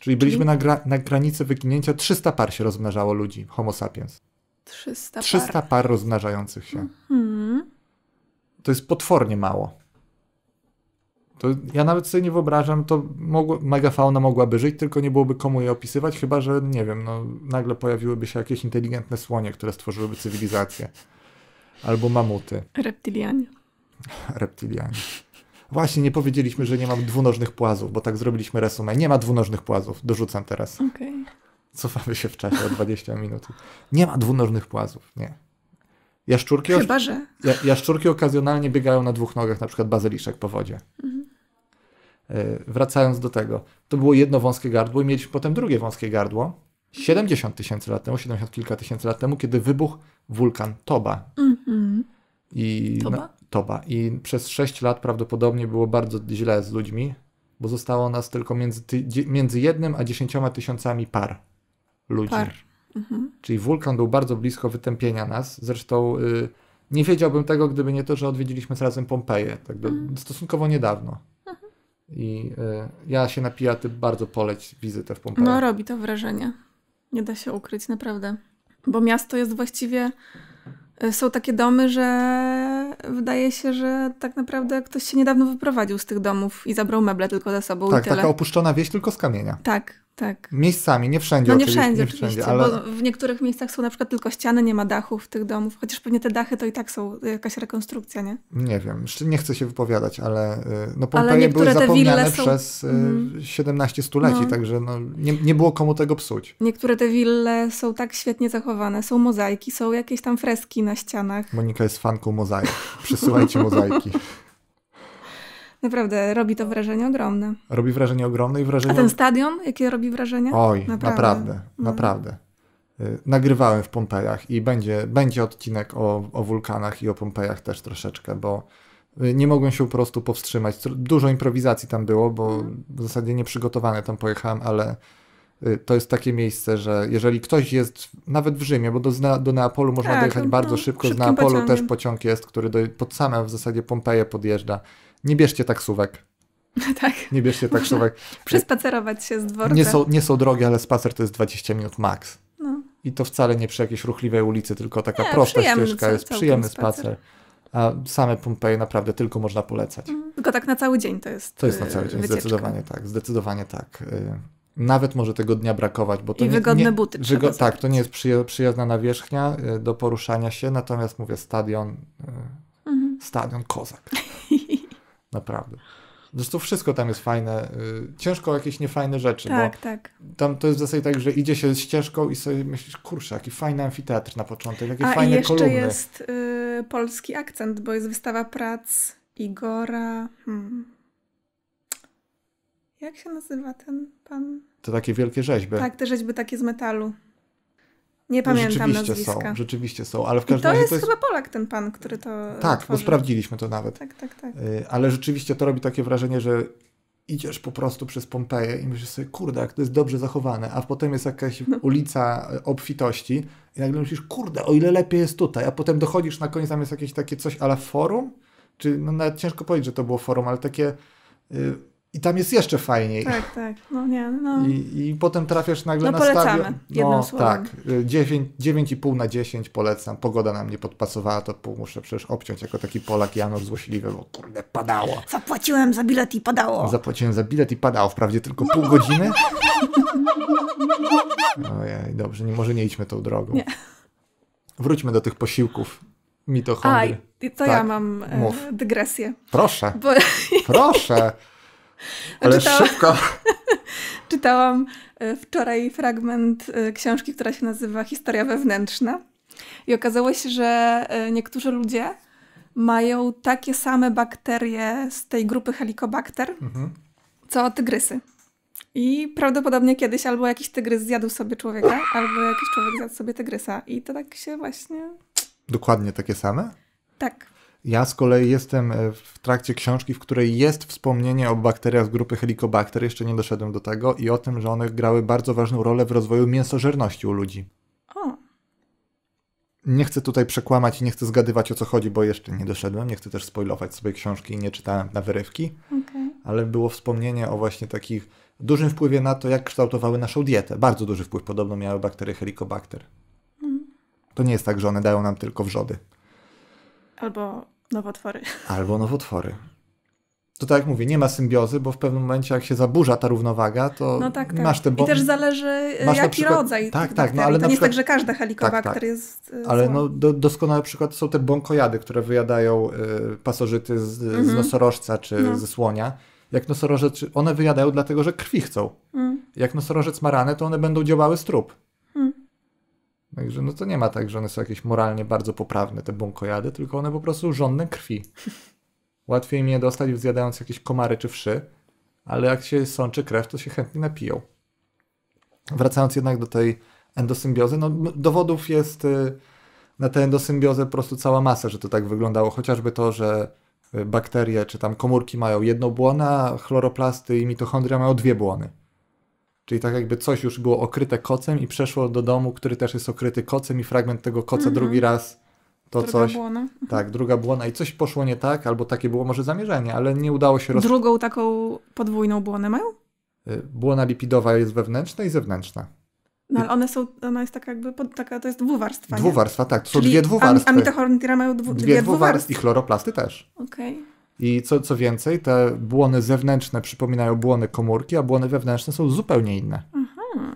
Czyli byliśmy na, gra na, granicy wyginięcia, 300 par się rozmnażało ludzi, homo sapiens. 300 par. 300 par rozmnażających się. Mm -hmm. To jest potwornie mało. To ja nawet sobie nie wyobrażam, to mogło, megafauna mogłaby żyć, tylko nie byłoby komu je opisywać, chyba że, nie wiem, no, nagle pojawiłyby się jakieś inteligentne słonie, które stworzyłyby cywilizację. Albo mamuty. Reptilianie. Reptilianie. Właśnie, nie powiedzieliśmy, że nie ma dwunożnych płazów, bo tak zrobiliśmy resumę. Nie ma dwunożnych płazów. Dorzucam teraz. Okay. Cofamy się w czasie o 20 minut. Nie ma dwunożnych płazów, nie. Jaszczurki, Chyba, że. Ja, jaszczurki okazjonalnie biegają na dwóch nogach, na przykład bazyliszek po wodzie. Mhm. E, wracając do tego, to było jedno wąskie gardło i mieliśmy potem drugie wąskie gardło. 70 tysięcy lat temu, 70 kilka tysięcy lat temu, kiedy wybuchł wulkan Toba. Mhm. I Toba? Na, topa. I przez 6 lat prawdopodobnie było bardzo źle z ludźmi, bo zostało nas tylko między, między jednym a dziesięcioma tysiącami par ludzi. Par. Mhm. Czyli wulkan był bardzo blisko wytępienia nas. Zresztą y, nie wiedziałbym tego, gdyby nie to, że odwiedziliśmy razem Pompeję. Tak do, mhm. Stosunkowo niedawno. Mhm. I y, ja się napija, ty bardzo poleć wizytę w Pompeji. No, robi to wrażenie. Nie da się ukryć, naprawdę. Bo miasto jest właściwie są takie domy, że wydaje się, że tak naprawdę ktoś się niedawno wyprowadził z tych domów i zabrał meble tylko ze sobą. Tak, taka opuszczona wieś tylko z kamienia. Tak, tak. Miejscami, nie wszędzie. No nie wszędzie, oczywiście, nie wszędzie, ale... bo w niektórych miejscach są na przykład tylko ściany, nie ma dachów tych domów, chociaż pewnie te dachy to i tak są jakaś rekonstrukcja, nie? Nie wiem, nie chcę się wypowiadać, ale y, no Pompeje ale były zapomniane są... przez y, mm. 17 stuleci, no. także no, nie, nie było komu tego psuć. Niektóre te wille są tak świetnie zachowane, są mozaiki, są jakieś tam freski na ścianach. Monika jest fanką mozaik, przysyłajcie mozaiki. Naprawdę, robi to wrażenie ogromne. Robi wrażenie ogromne i wrażenie... A ten stadion, jakie robi wrażenie? Oj, naprawdę, naprawdę. No. naprawdę. Y, nagrywałem w Pompejach i będzie, będzie odcinek o, o wulkanach i o Pompejach też troszeczkę, bo y, nie mogłem się po prostu powstrzymać. Dużo improwizacji tam było, bo w zasadzie nieprzygotowane tam pojechałem, ale y, to jest takie miejsce, że jeżeli ktoś jest nawet w Rzymie, bo do, do Neapolu można tak, dojechać no, bardzo no, szybko, z Neapolu pociągiem. też pociąg jest, który do, pod same w zasadzie Pompeje podjeżdża nie bierzcie taksówek. No tak. Nie bierzcie taksówek. Przespacerować się z dworca. Nie są, nie są drogie, ale spacer to jest 20 minut maks. No. I to wcale nie przy jakiejś ruchliwej ulicy, tylko taka nie, prosta ścieżka, jest przyjemny spacer. spacer. A same Pompeje naprawdę tylko można polecać. Mhm. tylko tak na cały dzień to jest. To jest na cały y, dzień, wycieczka. zdecydowanie tak, zdecydowanie tak. Y, nawet może tego dnia brakować, bo to I nie, wygodne nie, buty. Wygo tak, to nie jest przyjazna nawierzchnia y, do poruszania się, natomiast mówię stadion, mhm. stadion kozak. Naprawdę. Zresztą wszystko tam jest fajne. Y, ciężko jakieś niefajne rzeczy. Tak, tak. Tam to jest w zasadzie tak, że idzie się ścieżką i sobie myślisz, kurczę, jaki fajny amfiteatr na początek, jakie A, fajne a jeszcze jest y, polski akcent, bo jest wystawa prac Igora... Hmm. Jak się nazywa ten pan? To takie wielkie rzeźby. Tak, te rzeźby takie z metalu. Nie pamiętam rzeczywiście nazwiska. Są, rzeczywiście są, ale w każdym razie. to jest chyba Polak ten pan, który to. Tak, no tworzy. bo sprawdziliśmy to nawet. Tak, tak, tak. Y, ale rzeczywiście to robi takie wrażenie, że idziesz po prostu przez Pompeję i myślisz sobie, kurde, jak to jest dobrze zachowane, a potem jest jakaś no. ulica obfitości i nagle myślisz, kurde, o ile lepiej jest tutaj, a potem dochodzisz na koniec, tam jest jakieś takie coś ala forum, czy no, nawet ciężko powiedzieć, że to było forum, ale takie y, i tam jest jeszcze fajniej. Tak, tak. No nie, no. I, i potem trafiasz nagle no, na stadion. No tak, 9, y, 9,5 na 10 polecam. Pogoda nam nie podpasowała, to pół muszę przecież obciąć jako taki Polak Janusz złośliwy, bo kurde, padało. Zapłaciłem za bilet i padało. Zapłaciłem za bilet i padało, wprawdzie tylko pół godziny. Ojej, dobrze, nie, może nie idźmy tą drogą. Nie. Wróćmy do tych posiłków mitochondrii. A, to tak, ja mam e, mów. dygresję. Proszę, bo... proszę. Ale czytałam, szybko. czytałam e, wczoraj fragment e, książki, która się nazywa Historia wewnętrzna. I okazało się, że e, niektórzy ludzie mają takie same bakterie z tej grupy Helicobacter, mhm. co tygrysy. I prawdopodobnie kiedyś albo jakiś tygrys zjadł sobie człowieka, albo jakiś człowiek zjadł sobie tygrysa. I to tak się właśnie. Dokładnie takie same? Tak. Ja z kolei jestem e, w trakcie książki, w której jest wspomnienie o bakteriach z grupy Helicobacter, jeszcze nie doszedłem do tego, i o tym, że one grały bardzo ważną rolę w rozwoju mięsożerności u ludzi. O. Nie chcę tutaj przekłamać i nie chcę zgadywać o co chodzi, bo jeszcze nie doszedłem. Nie chcę też spoilować sobie książki i nie czytałem na wyrywki. Okay. Ale było wspomnienie o właśnie takich dużym wpływie na to, jak kształtowały naszą dietę. Bardzo duży wpływ podobno miały bakterie Helicobacter. Mm. To nie jest tak, że one dają nam tylko wrzody. Albo nowotwory. Albo nowotwory. To tak jak mówię, nie ma symbiozy, bo w pewnym momencie, jak się zaburza ta równowaga, to no tak, tak. masz te bo... I też zależy, masz jaki przykład... rodzaj. Tak, tak. No, ale to nie przykład... jest tak, że każda helikobakter tak, tak. jest. E, ale no, do, doskonały przykład są te bąkojady, które wyjadają y, pasożyty z, mhm. z nosorożca czy no. ze słonia. Jak nosorożec, one wyjadają dlatego, że krwi chcą. Mm. Jak nosorożec ma ranę, to one będą działały z trup. Także no to nie ma tak, że one są jakieś moralnie bardzo poprawne, te bąkojady, tylko one po prostu żądne krwi. Łatwiej mnie dostać zjadając jakieś komary czy wszy, ale jak się sączy krew, to się chętnie napiją. Wracając jednak do tej endosymbiozy, no dowodów jest y, na tę endosymbiozę po prostu cała masa, że to tak wyglądało. Chociażby to, że y, bakterie czy tam komórki mają jedną błonę, a chloroplasty i mitochondria mają dwie błony. Czyli tak jakby coś już było okryte kocem i przeszło do domu, który też jest okryty kocem i fragment tego koca mhm. drugi raz to druga coś. Błona. Tak, druga błona i coś poszło nie tak, albo takie było może zamierzenie, ale nie udało się roz... Drugą taką podwójną błonę mają? Y, błona lipidowa jest wewnętrzna i zewnętrzna. No ale one są, ona jest taka jakby, pod, taka, to jest dwuwarstwa. Dwuwarstwa, nie? tak. To są Czyli dwie dwuwarstwy. Am, amitochondria mają dwu, dwie, dwie dwuwarstwy. I chloroplasty też. Okej. Okay. I co, co więcej, te błony zewnętrzne przypominają błony komórki, a błony wewnętrzne są zupełnie inne. Aha.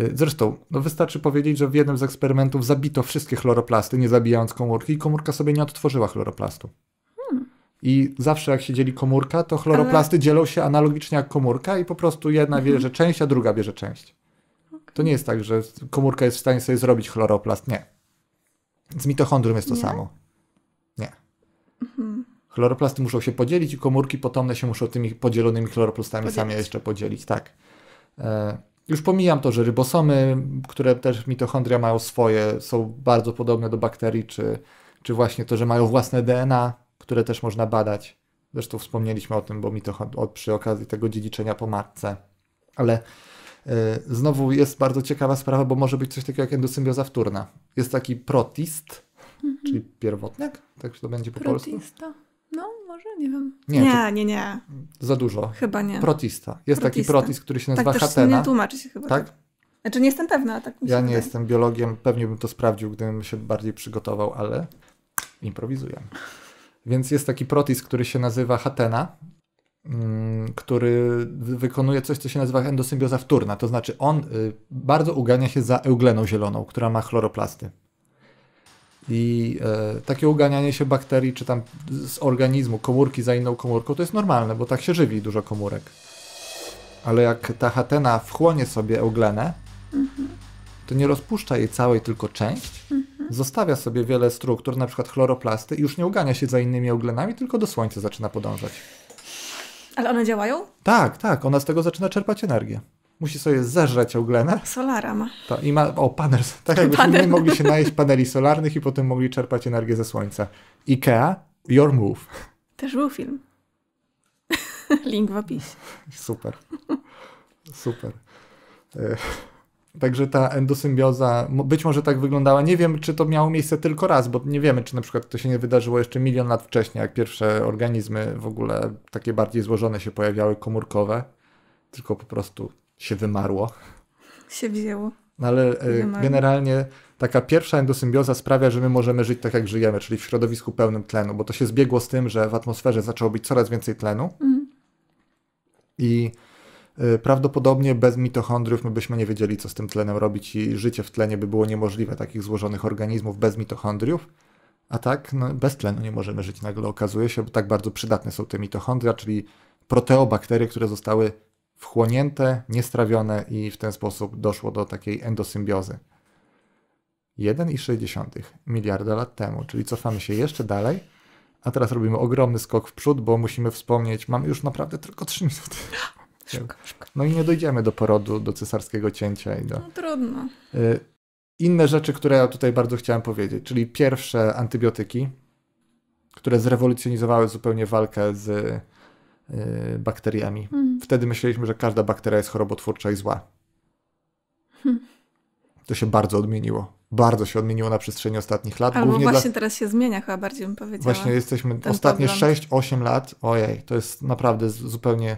Y, zresztą, no wystarczy powiedzieć, że w jednym z eksperymentów zabito wszystkie chloroplasty, nie zabijając komórki, i komórka sobie nie odtworzyła chloroplastu. Hmm. I zawsze jak się dzieli komórka, to chloroplasty Ale... dzielą się analogicznie jak komórka i po prostu jedna mhm. bierze część, a druga bierze część. Okay. To nie jest tak, że komórka jest w stanie sobie zrobić chloroplast. Nie. Z mitochondrium jest to nie? samo. Nie. Mhm. Chloroplasty muszą się podzielić i komórki potomne się muszą tymi podzielonymi chloroplastami same jeszcze podzielić, tak. E, już pomijam to, że rybosomy, które też mitochondria mają swoje, są bardzo podobne do bakterii, czy, czy właśnie to, że mają własne DNA, które też można badać. Zresztą wspomnieliśmy o tym, bo mitochondria przy okazji tego dziedziczenia po matce. Ale e, znowu jest bardzo ciekawa sprawa, bo może być coś takiego jak endosymbioza wtórna. Jest taki protist, mhm. czyli pierwotniak, tak to będzie po Protista. polsku. Tak. No, może, nie wiem. Nie, nie, nie, nie. Za dużo. Chyba nie. Protista. Jest protista. taki protist, który się tak nazywa tak, Hatena. nie tłumaczy się chyba. Tak? tak? Znaczy nie jestem pewna, tak mi Ja nie wydaje. jestem biologiem, pewnie bym to sprawdził, gdybym się bardziej przygotował, ale improwizuję. Więc jest taki protist, który się nazywa Hatena, mm, który wykonuje coś, co się nazywa endosymbioza wtórna. To znaczy on y, bardzo ugania się za eugleną zieloną, która ma chloroplasty. I e, takie uganianie się bakterii czy tam z organizmu, komórki za inną komórką, to jest normalne, bo tak się żywi dużo komórek. Ale jak ta hatena wchłonie sobie euglenę, mhm. to nie rozpuszcza jej całej, tylko część. Mhm. Zostawia sobie wiele struktur, na przykład chloroplasty, i już nie ugania się za innymi euglenami, tylko do słońca zaczyna podążać. Ale one działają? Tak, tak. Ona z tego zaczyna czerpać energię musi sobie zażrać Euglenę. Solara ma. To, I ma, o, panel. Tak jakbyśmy panel. mogli się najeść paneli solarnych i potem mogli czerpać energię ze słońca. IKEA, Your Move. Też był film. Link w opisie. Super. Super. E, także ta endosymbioza być może tak wyglądała. Nie wiem, czy to miało miejsce tylko raz, bo nie wiemy, czy na przykład to się nie wydarzyło jeszcze milion lat wcześniej, jak pierwsze organizmy w ogóle takie bardziej złożone się pojawiały, komórkowe. Tylko po prostu się wymarło. Się wzięło. No ale wymarło. E, generalnie taka pierwsza endosymbioza sprawia, że my możemy żyć tak, jak żyjemy, czyli w środowisku pełnym tlenu, bo to się zbiegło z tym, że w atmosferze zaczęło być coraz więcej tlenu. Mm. I e, prawdopodobnie bez mitochondriów my byśmy nie wiedzieli, co z tym tlenem robić i życie w tlenie by było niemożliwe, takich złożonych organizmów bez mitochondriów. A tak, no, bez tlenu nie możemy żyć nagle, okazuje się, bo tak bardzo przydatne są te mitochondria, czyli proteobakterie, które zostały wchłonięte, niestrawione i w ten sposób doszło do takiej endosymbiozy. 1,6 miliarda lat temu, czyli cofamy się jeszcze dalej, a teraz robimy ogromny skok w przód, bo musimy wspomnieć, mamy już naprawdę tylko 3 minuty. No i nie dojdziemy do porodu, do cesarskiego cięcia i do... No trudno. Y, inne rzeczy, które ja tutaj bardzo chciałem powiedzieć, czyli pierwsze antybiotyki, które zrewolucjonizowały zupełnie walkę z Y, bakteriami. Hmm. Wtedy myśleliśmy, że każda bakteria jest chorobotwórcza i zła. Hmm. To się bardzo odmieniło. Bardzo się odmieniło na przestrzeni ostatnich lat. Albo właśnie dla... teraz się zmienia, chyba bardziej bym powiedziała. Właśnie jesteśmy ostatnie 6-8 lat. Ojej, to jest naprawdę zupełnie,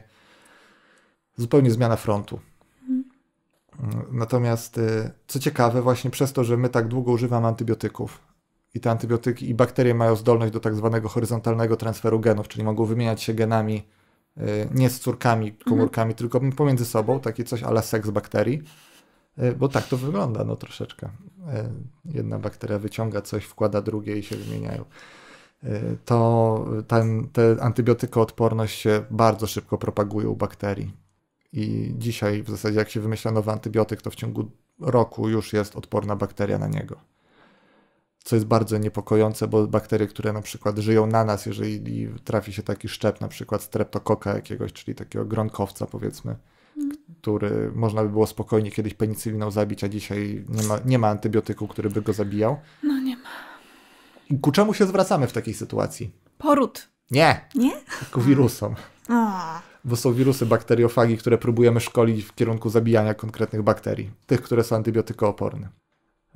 zupełnie zmiana frontu. Hmm. Natomiast y, co ciekawe, właśnie przez to, że my tak długo używamy antybiotyków, i te antybiotyki i bakterie mają zdolność do tak zwanego horyzontalnego transferu genów, czyli mogą wymieniać się genami y, nie z córkami, mhm. komórkami, mhm. tylko pomiędzy sobą, takie coś ale seks bakterii. Y, bo tak to wygląda, no troszeczkę. Y, jedna bakteria wyciąga coś, wkłada drugie i się wymieniają. To ten, te antybiotykoodporność się bardzo szybko propagują u bakterii. I dzisiaj w zasadzie jak się wymyśla nowy antybiotyk, to w ciągu roku już jest odporna bakteria na niego co jest bardzo niepokojące, bo bakterie, które na przykład żyją na nas, jeżeli trafi się taki szczep, na przykład streptokoka jakiegoś, czyli takiego gronkowca powiedzmy, mm. który można by było spokojnie kiedyś penicyliną zabić, a dzisiaj nie ma, nie ma antybiotyku, który by go zabijał. No nie ma. ku czemu się zwracamy w takiej sytuacji? Poród. Nie. Nie? Ku wirusom. A. Bo są wirusy bakteriofagi, które próbujemy szkolić w kierunku zabijania konkretnych bakterii, tych, które są antybiotykooporne.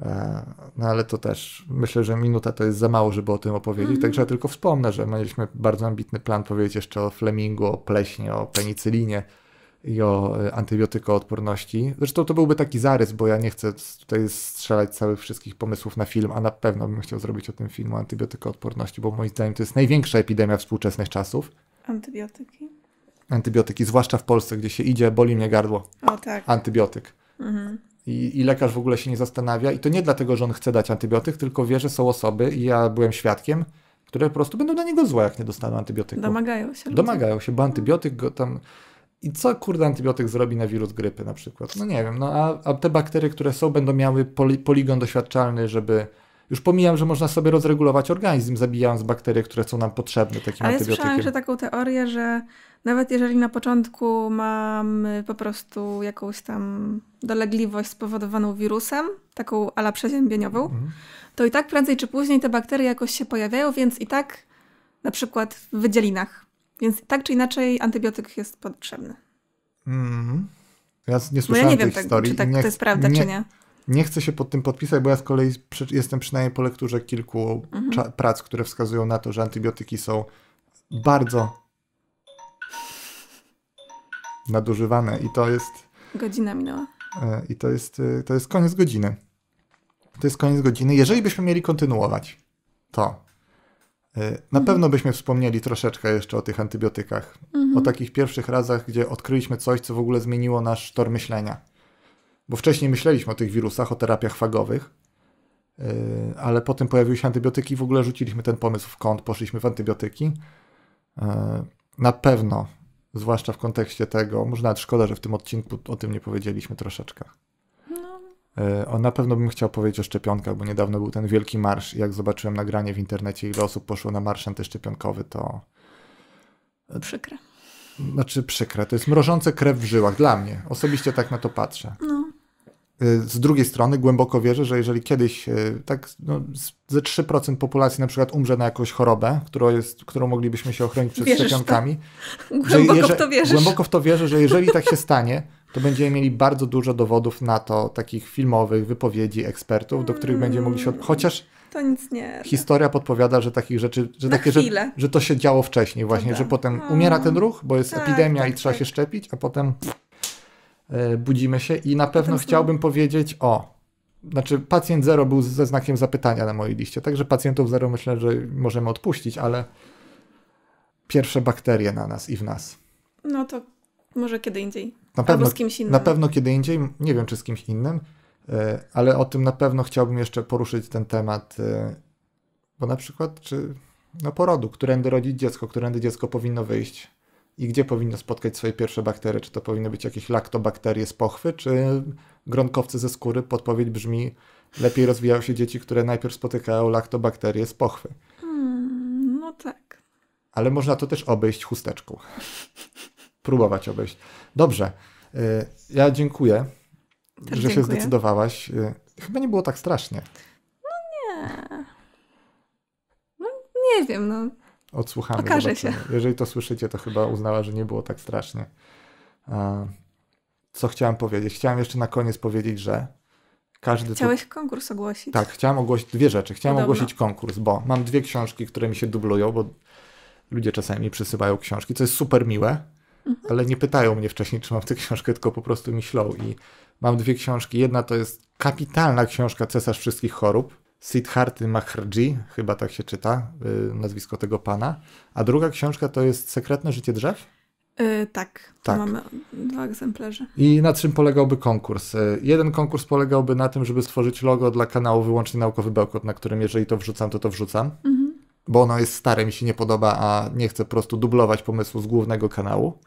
E, no ale to też myślę, że minuta to jest za mało, żeby o tym opowiedzieć. Mm -hmm. Także ja tylko wspomnę, że mieliśmy bardzo ambitny plan powiedzieć jeszcze o flemingu, o pleśni, o penicylinie i o e, antybiotykoodporności. Zresztą to byłby taki zarys, bo ja nie chcę tutaj strzelać całych wszystkich pomysłów na film, a na pewno bym chciał zrobić o tym film o antybiotykoodporności, bo moim zdaniem to jest największa epidemia współczesnych czasów. Antybiotyki? Antybiotyki, zwłaszcza w Polsce, gdzie się idzie, boli mnie gardło. O tak. Antybiotyk. Mhm. I, I, lekarz w ogóle się nie zastanawia. I to nie dlatego, że on chce dać antybiotyk, tylko wie, że są osoby, i ja byłem świadkiem, które po prostu będą na niego złe, jak nie dostaną antybiotyku. Domagają się. Domagają się, bo antybiotyk go tam. I co kurde antybiotyk zrobi na wirus grypy na przykład? No nie wiem, no a, a te bakterie, które są, będą miały poli, poligon doświadczalny, żeby już pomijam, że można sobie rozregulować organizm, zabijając bakterie, które są nam potrzebne takim Ale antybiotykiem. Ale taką teorię, że nawet jeżeli na początku mamy po prostu jakąś tam dolegliwość spowodowaną wirusem, taką ala przeziębieniową, mhm. to i tak prędzej czy później te bakterie jakoś się pojawiają, więc i tak na przykład w wydzielinach. Więc tak czy inaczej antybiotyk jest potrzebny. Mhm. Ja nie słyszałem no ja nie tej wiem, historii. Tak, czy tak nie, to jest prawda, nie, czy nie. Nie chcę się pod tym podpisać, bo ja z kolei przy, jestem przynajmniej po lekturze kilku mhm. prac, które wskazują na to, że antybiotyki są bardzo nadużywane i to jest. Godzina minęła. E, I to jest, e, to jest koniec godziny. To jest koniec godziny. Jeżeli byśmy mieli kontynuować, to e, na mhm. pewno byśmy wspomnieli troszeczkę jeszcze o tych antybiotykach. Mhm. O takich pierwszych razach, gdzie odkryliśmy coś, co w ogóle zmieniło nasz tor myślenia bo wcześniej myśleliśmy o tych wirusach, o terapiach fagowych, y, ale potem pojawiły się antybiotyki i w ogóle rzuciliśmy ten pomysł w kąt, poszliśmy w antybiotyki. Y, na pewno, zwłaszcza w kontekście tego, może nawet szkoda, że w tym odcinku o tym nie powiedzieliśmy troszeczkę. No. Y, na pewno bym chciał powiedzieć o szczepionkach, bo niedawno był ten wielki marsz. Jak zobaczyłem nagranie w internecie, ile osób poszło na marsz antyszczepionkowy, to. Przykre. Znaczy, przykre. To jest mrożące krew w żyłach dla mnie. Osobiście tak na to patrzę. No Y, z drugiej strony głęboko wierzę, że jeżeli kiedyś y, tak no, ze 3% populacji na przykład umrze na jakąś chorobę, którą, jest, którą moglibyśmy się ochronić przed wierzysz szczepionkami. To? Głęboko że, w to wierzysz. Głęboko w to wierzę, że jeżeli tak się stanie, to będziemy mieli bardzo dużo dowodów na to, takich filmowych, wypowiedzi ekspertów, do których będziemy mogli się... Od... Chociaż to nic nie... Tak. Historia podpowiada, że takich rzeczy, że, takie, że, że to się działo wcześniej właśnie, że potem umiera ten ruch, bo jest tak, epidemia tak, i trzeba tak. się szczepić, a potem... E, budzimy się i na pewno chciałbym powiedzieć o. Znaczy, pacjent zero był ze znakiem zapytania na mojej liście, także pacjentów zero myślę, że możemy odpuścić, ale pierwsze bakterie na nas i w nas. No to może kiedy indziej. Na pewno, Albo z kimś innym. Na pewno kiedy indziej, nie wiem czy z kimś innym, e, ale o tym na pewno chciałbym jeszcze poruszyć ten temat, e, bo na przykład czy no porodu, którędy rodzić dziecko, którędy dziecko powinno wyjść i gdzie powinno spotkać swoje pierwsze bakterie? Czy to powinny być jakieś laktobakterie z pochwy, czy gronkowce ze skóry? Podpowiedź brzmi, lepiej rozwijają się dzieci, które najpierw spotykają laktobakterie z pochwy. Mm, no tak. Ale można to też obejść chusteczką. Próbować obejść. Dobrze. Y, ja dziękuję, też że dziękuję. się zdecydowałaś. Y, chyba nie było tak strasznie. No nie. No nie wiem, no. Odsłuchamy. Okaże się. Jeżeli to słyszycie, to chyba uznała, że nie było tak strasznie. Co chciałem powiedzieć? Chciałem jeszcze na koniec powiedzieć, że każdy. Chciałeś tu... konkurs ogłosić? Tak, chciałem ogłosić dwie rzeczy. Chciałem Podobno. ogłosić konkurs, bo mam dwie książki, które mi się dublują, bo ludzie czasami mi przysyłają książki, co jest super miłe, mhm. ale nie pytają mnie wcześniej, czy mam tę książkę, tylko po prostu mi ślą. I mam dwie książki. Jedna to jest kapitalna książka Cesarz Wszystkich Chorób Siddharty Maharji, chyba tak się czyta y, nazwisko tego pana, a druga książka to jest Sekretne życie drzew? Yy, tak, tak. mamy dwa egzemplarze. I na czym polegałby konkurs? Y, jeden konkurs polegałby na tym, żeby stworzyć logo dla kanału wyłącznie Naukowy Bełkot, na którym jeżeli to wrzucam, to to wrzucam, mhm. bo ono jest stare, mi się nie podoba, a nie chcę po prostu dublować pomysłu z głównego kanału.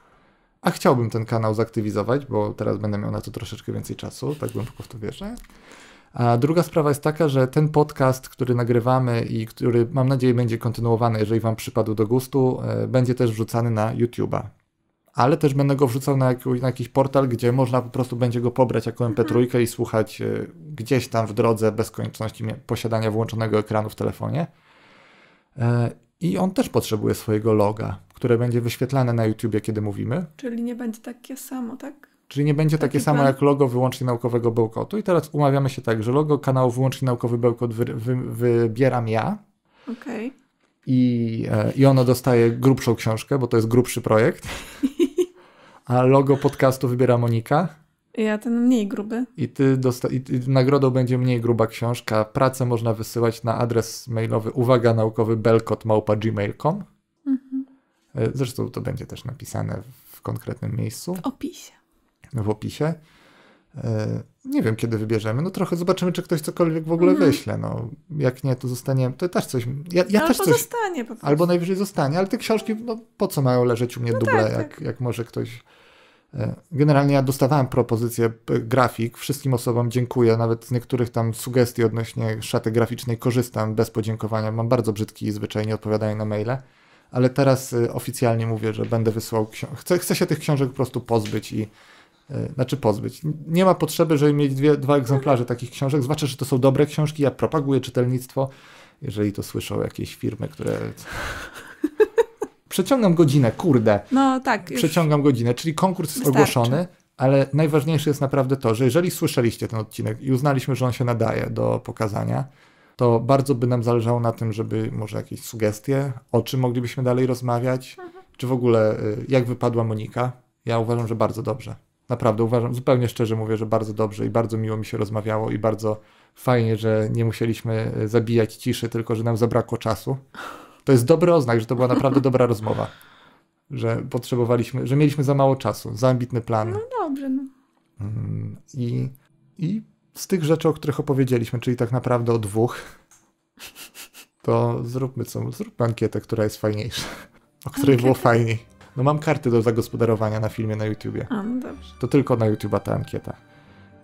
A chciałbym ten kanał zaktywizować, bo teraz będę miał na to troszeczkę więcej czasu, tak głęboko w to wierzę. A druga sprawa jest taka, że ten podcast, który nagrywamy i który mam nadzieję będzie kontynuowany, jeżeli Wam przypadł do gustu, e, będzie też wrzucany na YouTube'a. Ale też będę go wrzucał na, jakiś, na jakiś portal, gdzie można po prostu będzie go pobrać jako MP3 mhm. i słuchać e, gdzieś tam w drodze bez konieczności posiadania włączonego ekranu w telefonie. E, I on też potrzebuje swojego loga, które będzie wyświetlane na YouTubie, kiedy mówimy. Czyli nie będzie takie samo, tak? Czyli nie będzie takie, samo jak logo wyłącznie naukowego bełkotu. I teraz umawiamy się tak, że logo kanału wyłącznie naukowy bełkot wy, wy, wybieram ja. Okej. Okay. I, e, I ono dostaje grubszą książkę, bo to jest grubszy projekt. A logo podcastu wybiera Monika. Ja ten mniej gruby. I ty, dosta- i nagrodą będzie mniej gruba książka. Pracę można wysyłać na adres mailowy uwaga naukowy belkotmałpa.gmail.com. Mhm. E, zresztą to będzie też napisane w konkretnym miejscu. W opisie w opisie. E, nie wiem, kiedy wybierzemy. No trochę zobaczymy, czy ktoś cokolwiek w ogóle mhm. wyśle. No, jak nie, to zostanie. To też coś. Ja, ja albo też coś, zostanie po prostu. Albo najwyżej zostanie, ale te książki, no po co mają leżeć u mnie no tak, duble, tak, jak, tak. jak może ktoś. E, generalnie ja dostawałem propozycje grafik, wszystkim osobom dziękuję, nawet z niektórych tam sugestii odnośnie szaty graficznej korzystam bez podziękowania. Mam bardzo brzydki zwyczaj, nie odpowiadają na maile, ale teraz e, oficjalnie mówię, że będę wysyłał książki. Chcę, chcę się tych książek po prostu pozbyć i E, znaczy pozbyć. Nie ma potrzeby, żeby mieć dwie, dwa egzemplarze takich książek, zwłaszcza, że to są dobre książki, ja propaguję czytelnictwo, jeżeli to słyszą jakieś firmy, które... Przeciągam godzinę, kurde. No tak. Przeciągam godzinę, czyli konkurs jest wystarczy. ogłoszony, ale najważniejsze jest naprawdę to, że jeżeli słyszeliście ten odcinek i uznaliśmy, że on się nadaje do pokazania, to bardzo by nam zależało na tym, żeby może jakieś sugestie, o czym moglibyśmy dalej rozmawiać, mhm. czy w ogóle y, jak wypadła Monika. Ja uważam, że bardzo dobrze naprawdę uważam, zupełnie szczerze mówię, że bardzo dobrze i bardzo miło mi się rozmawiało i bardzo fajnie, że nie musieliśmy e, zabijać ciszy, tylko że nam zabrakło czasu. To jest dobry oznak, że to była naprawdę dobra rozmowa. Że potrzebowaliśmy, że mieliśmy za mało czasu, za ambitny plan. No dobrze. No. Mm, I, I z tych rzeczy, o których opowiedzieliśmy, czyli tak naprawdę o dwóch, to zróbmy co, zróbmy ankietę, która jest fajniejsza, o której Ankieta. było fajniej. No mam karty do zagospodarowania na filmie na YouTubie. A, no dobrze. To tylko na YouTube ta ankieta.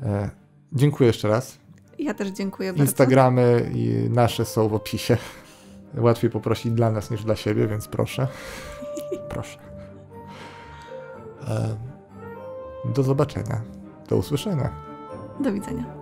E, dziękuję jeszcze raz. Ja też dziękuję bardzo. Instagramy i nasze są w opisie. Łatwiej poprosić dla nas niż dla siebie, więc proszę. proszę. E, do zobaczenia. Do usłyszenia. Do widzenia.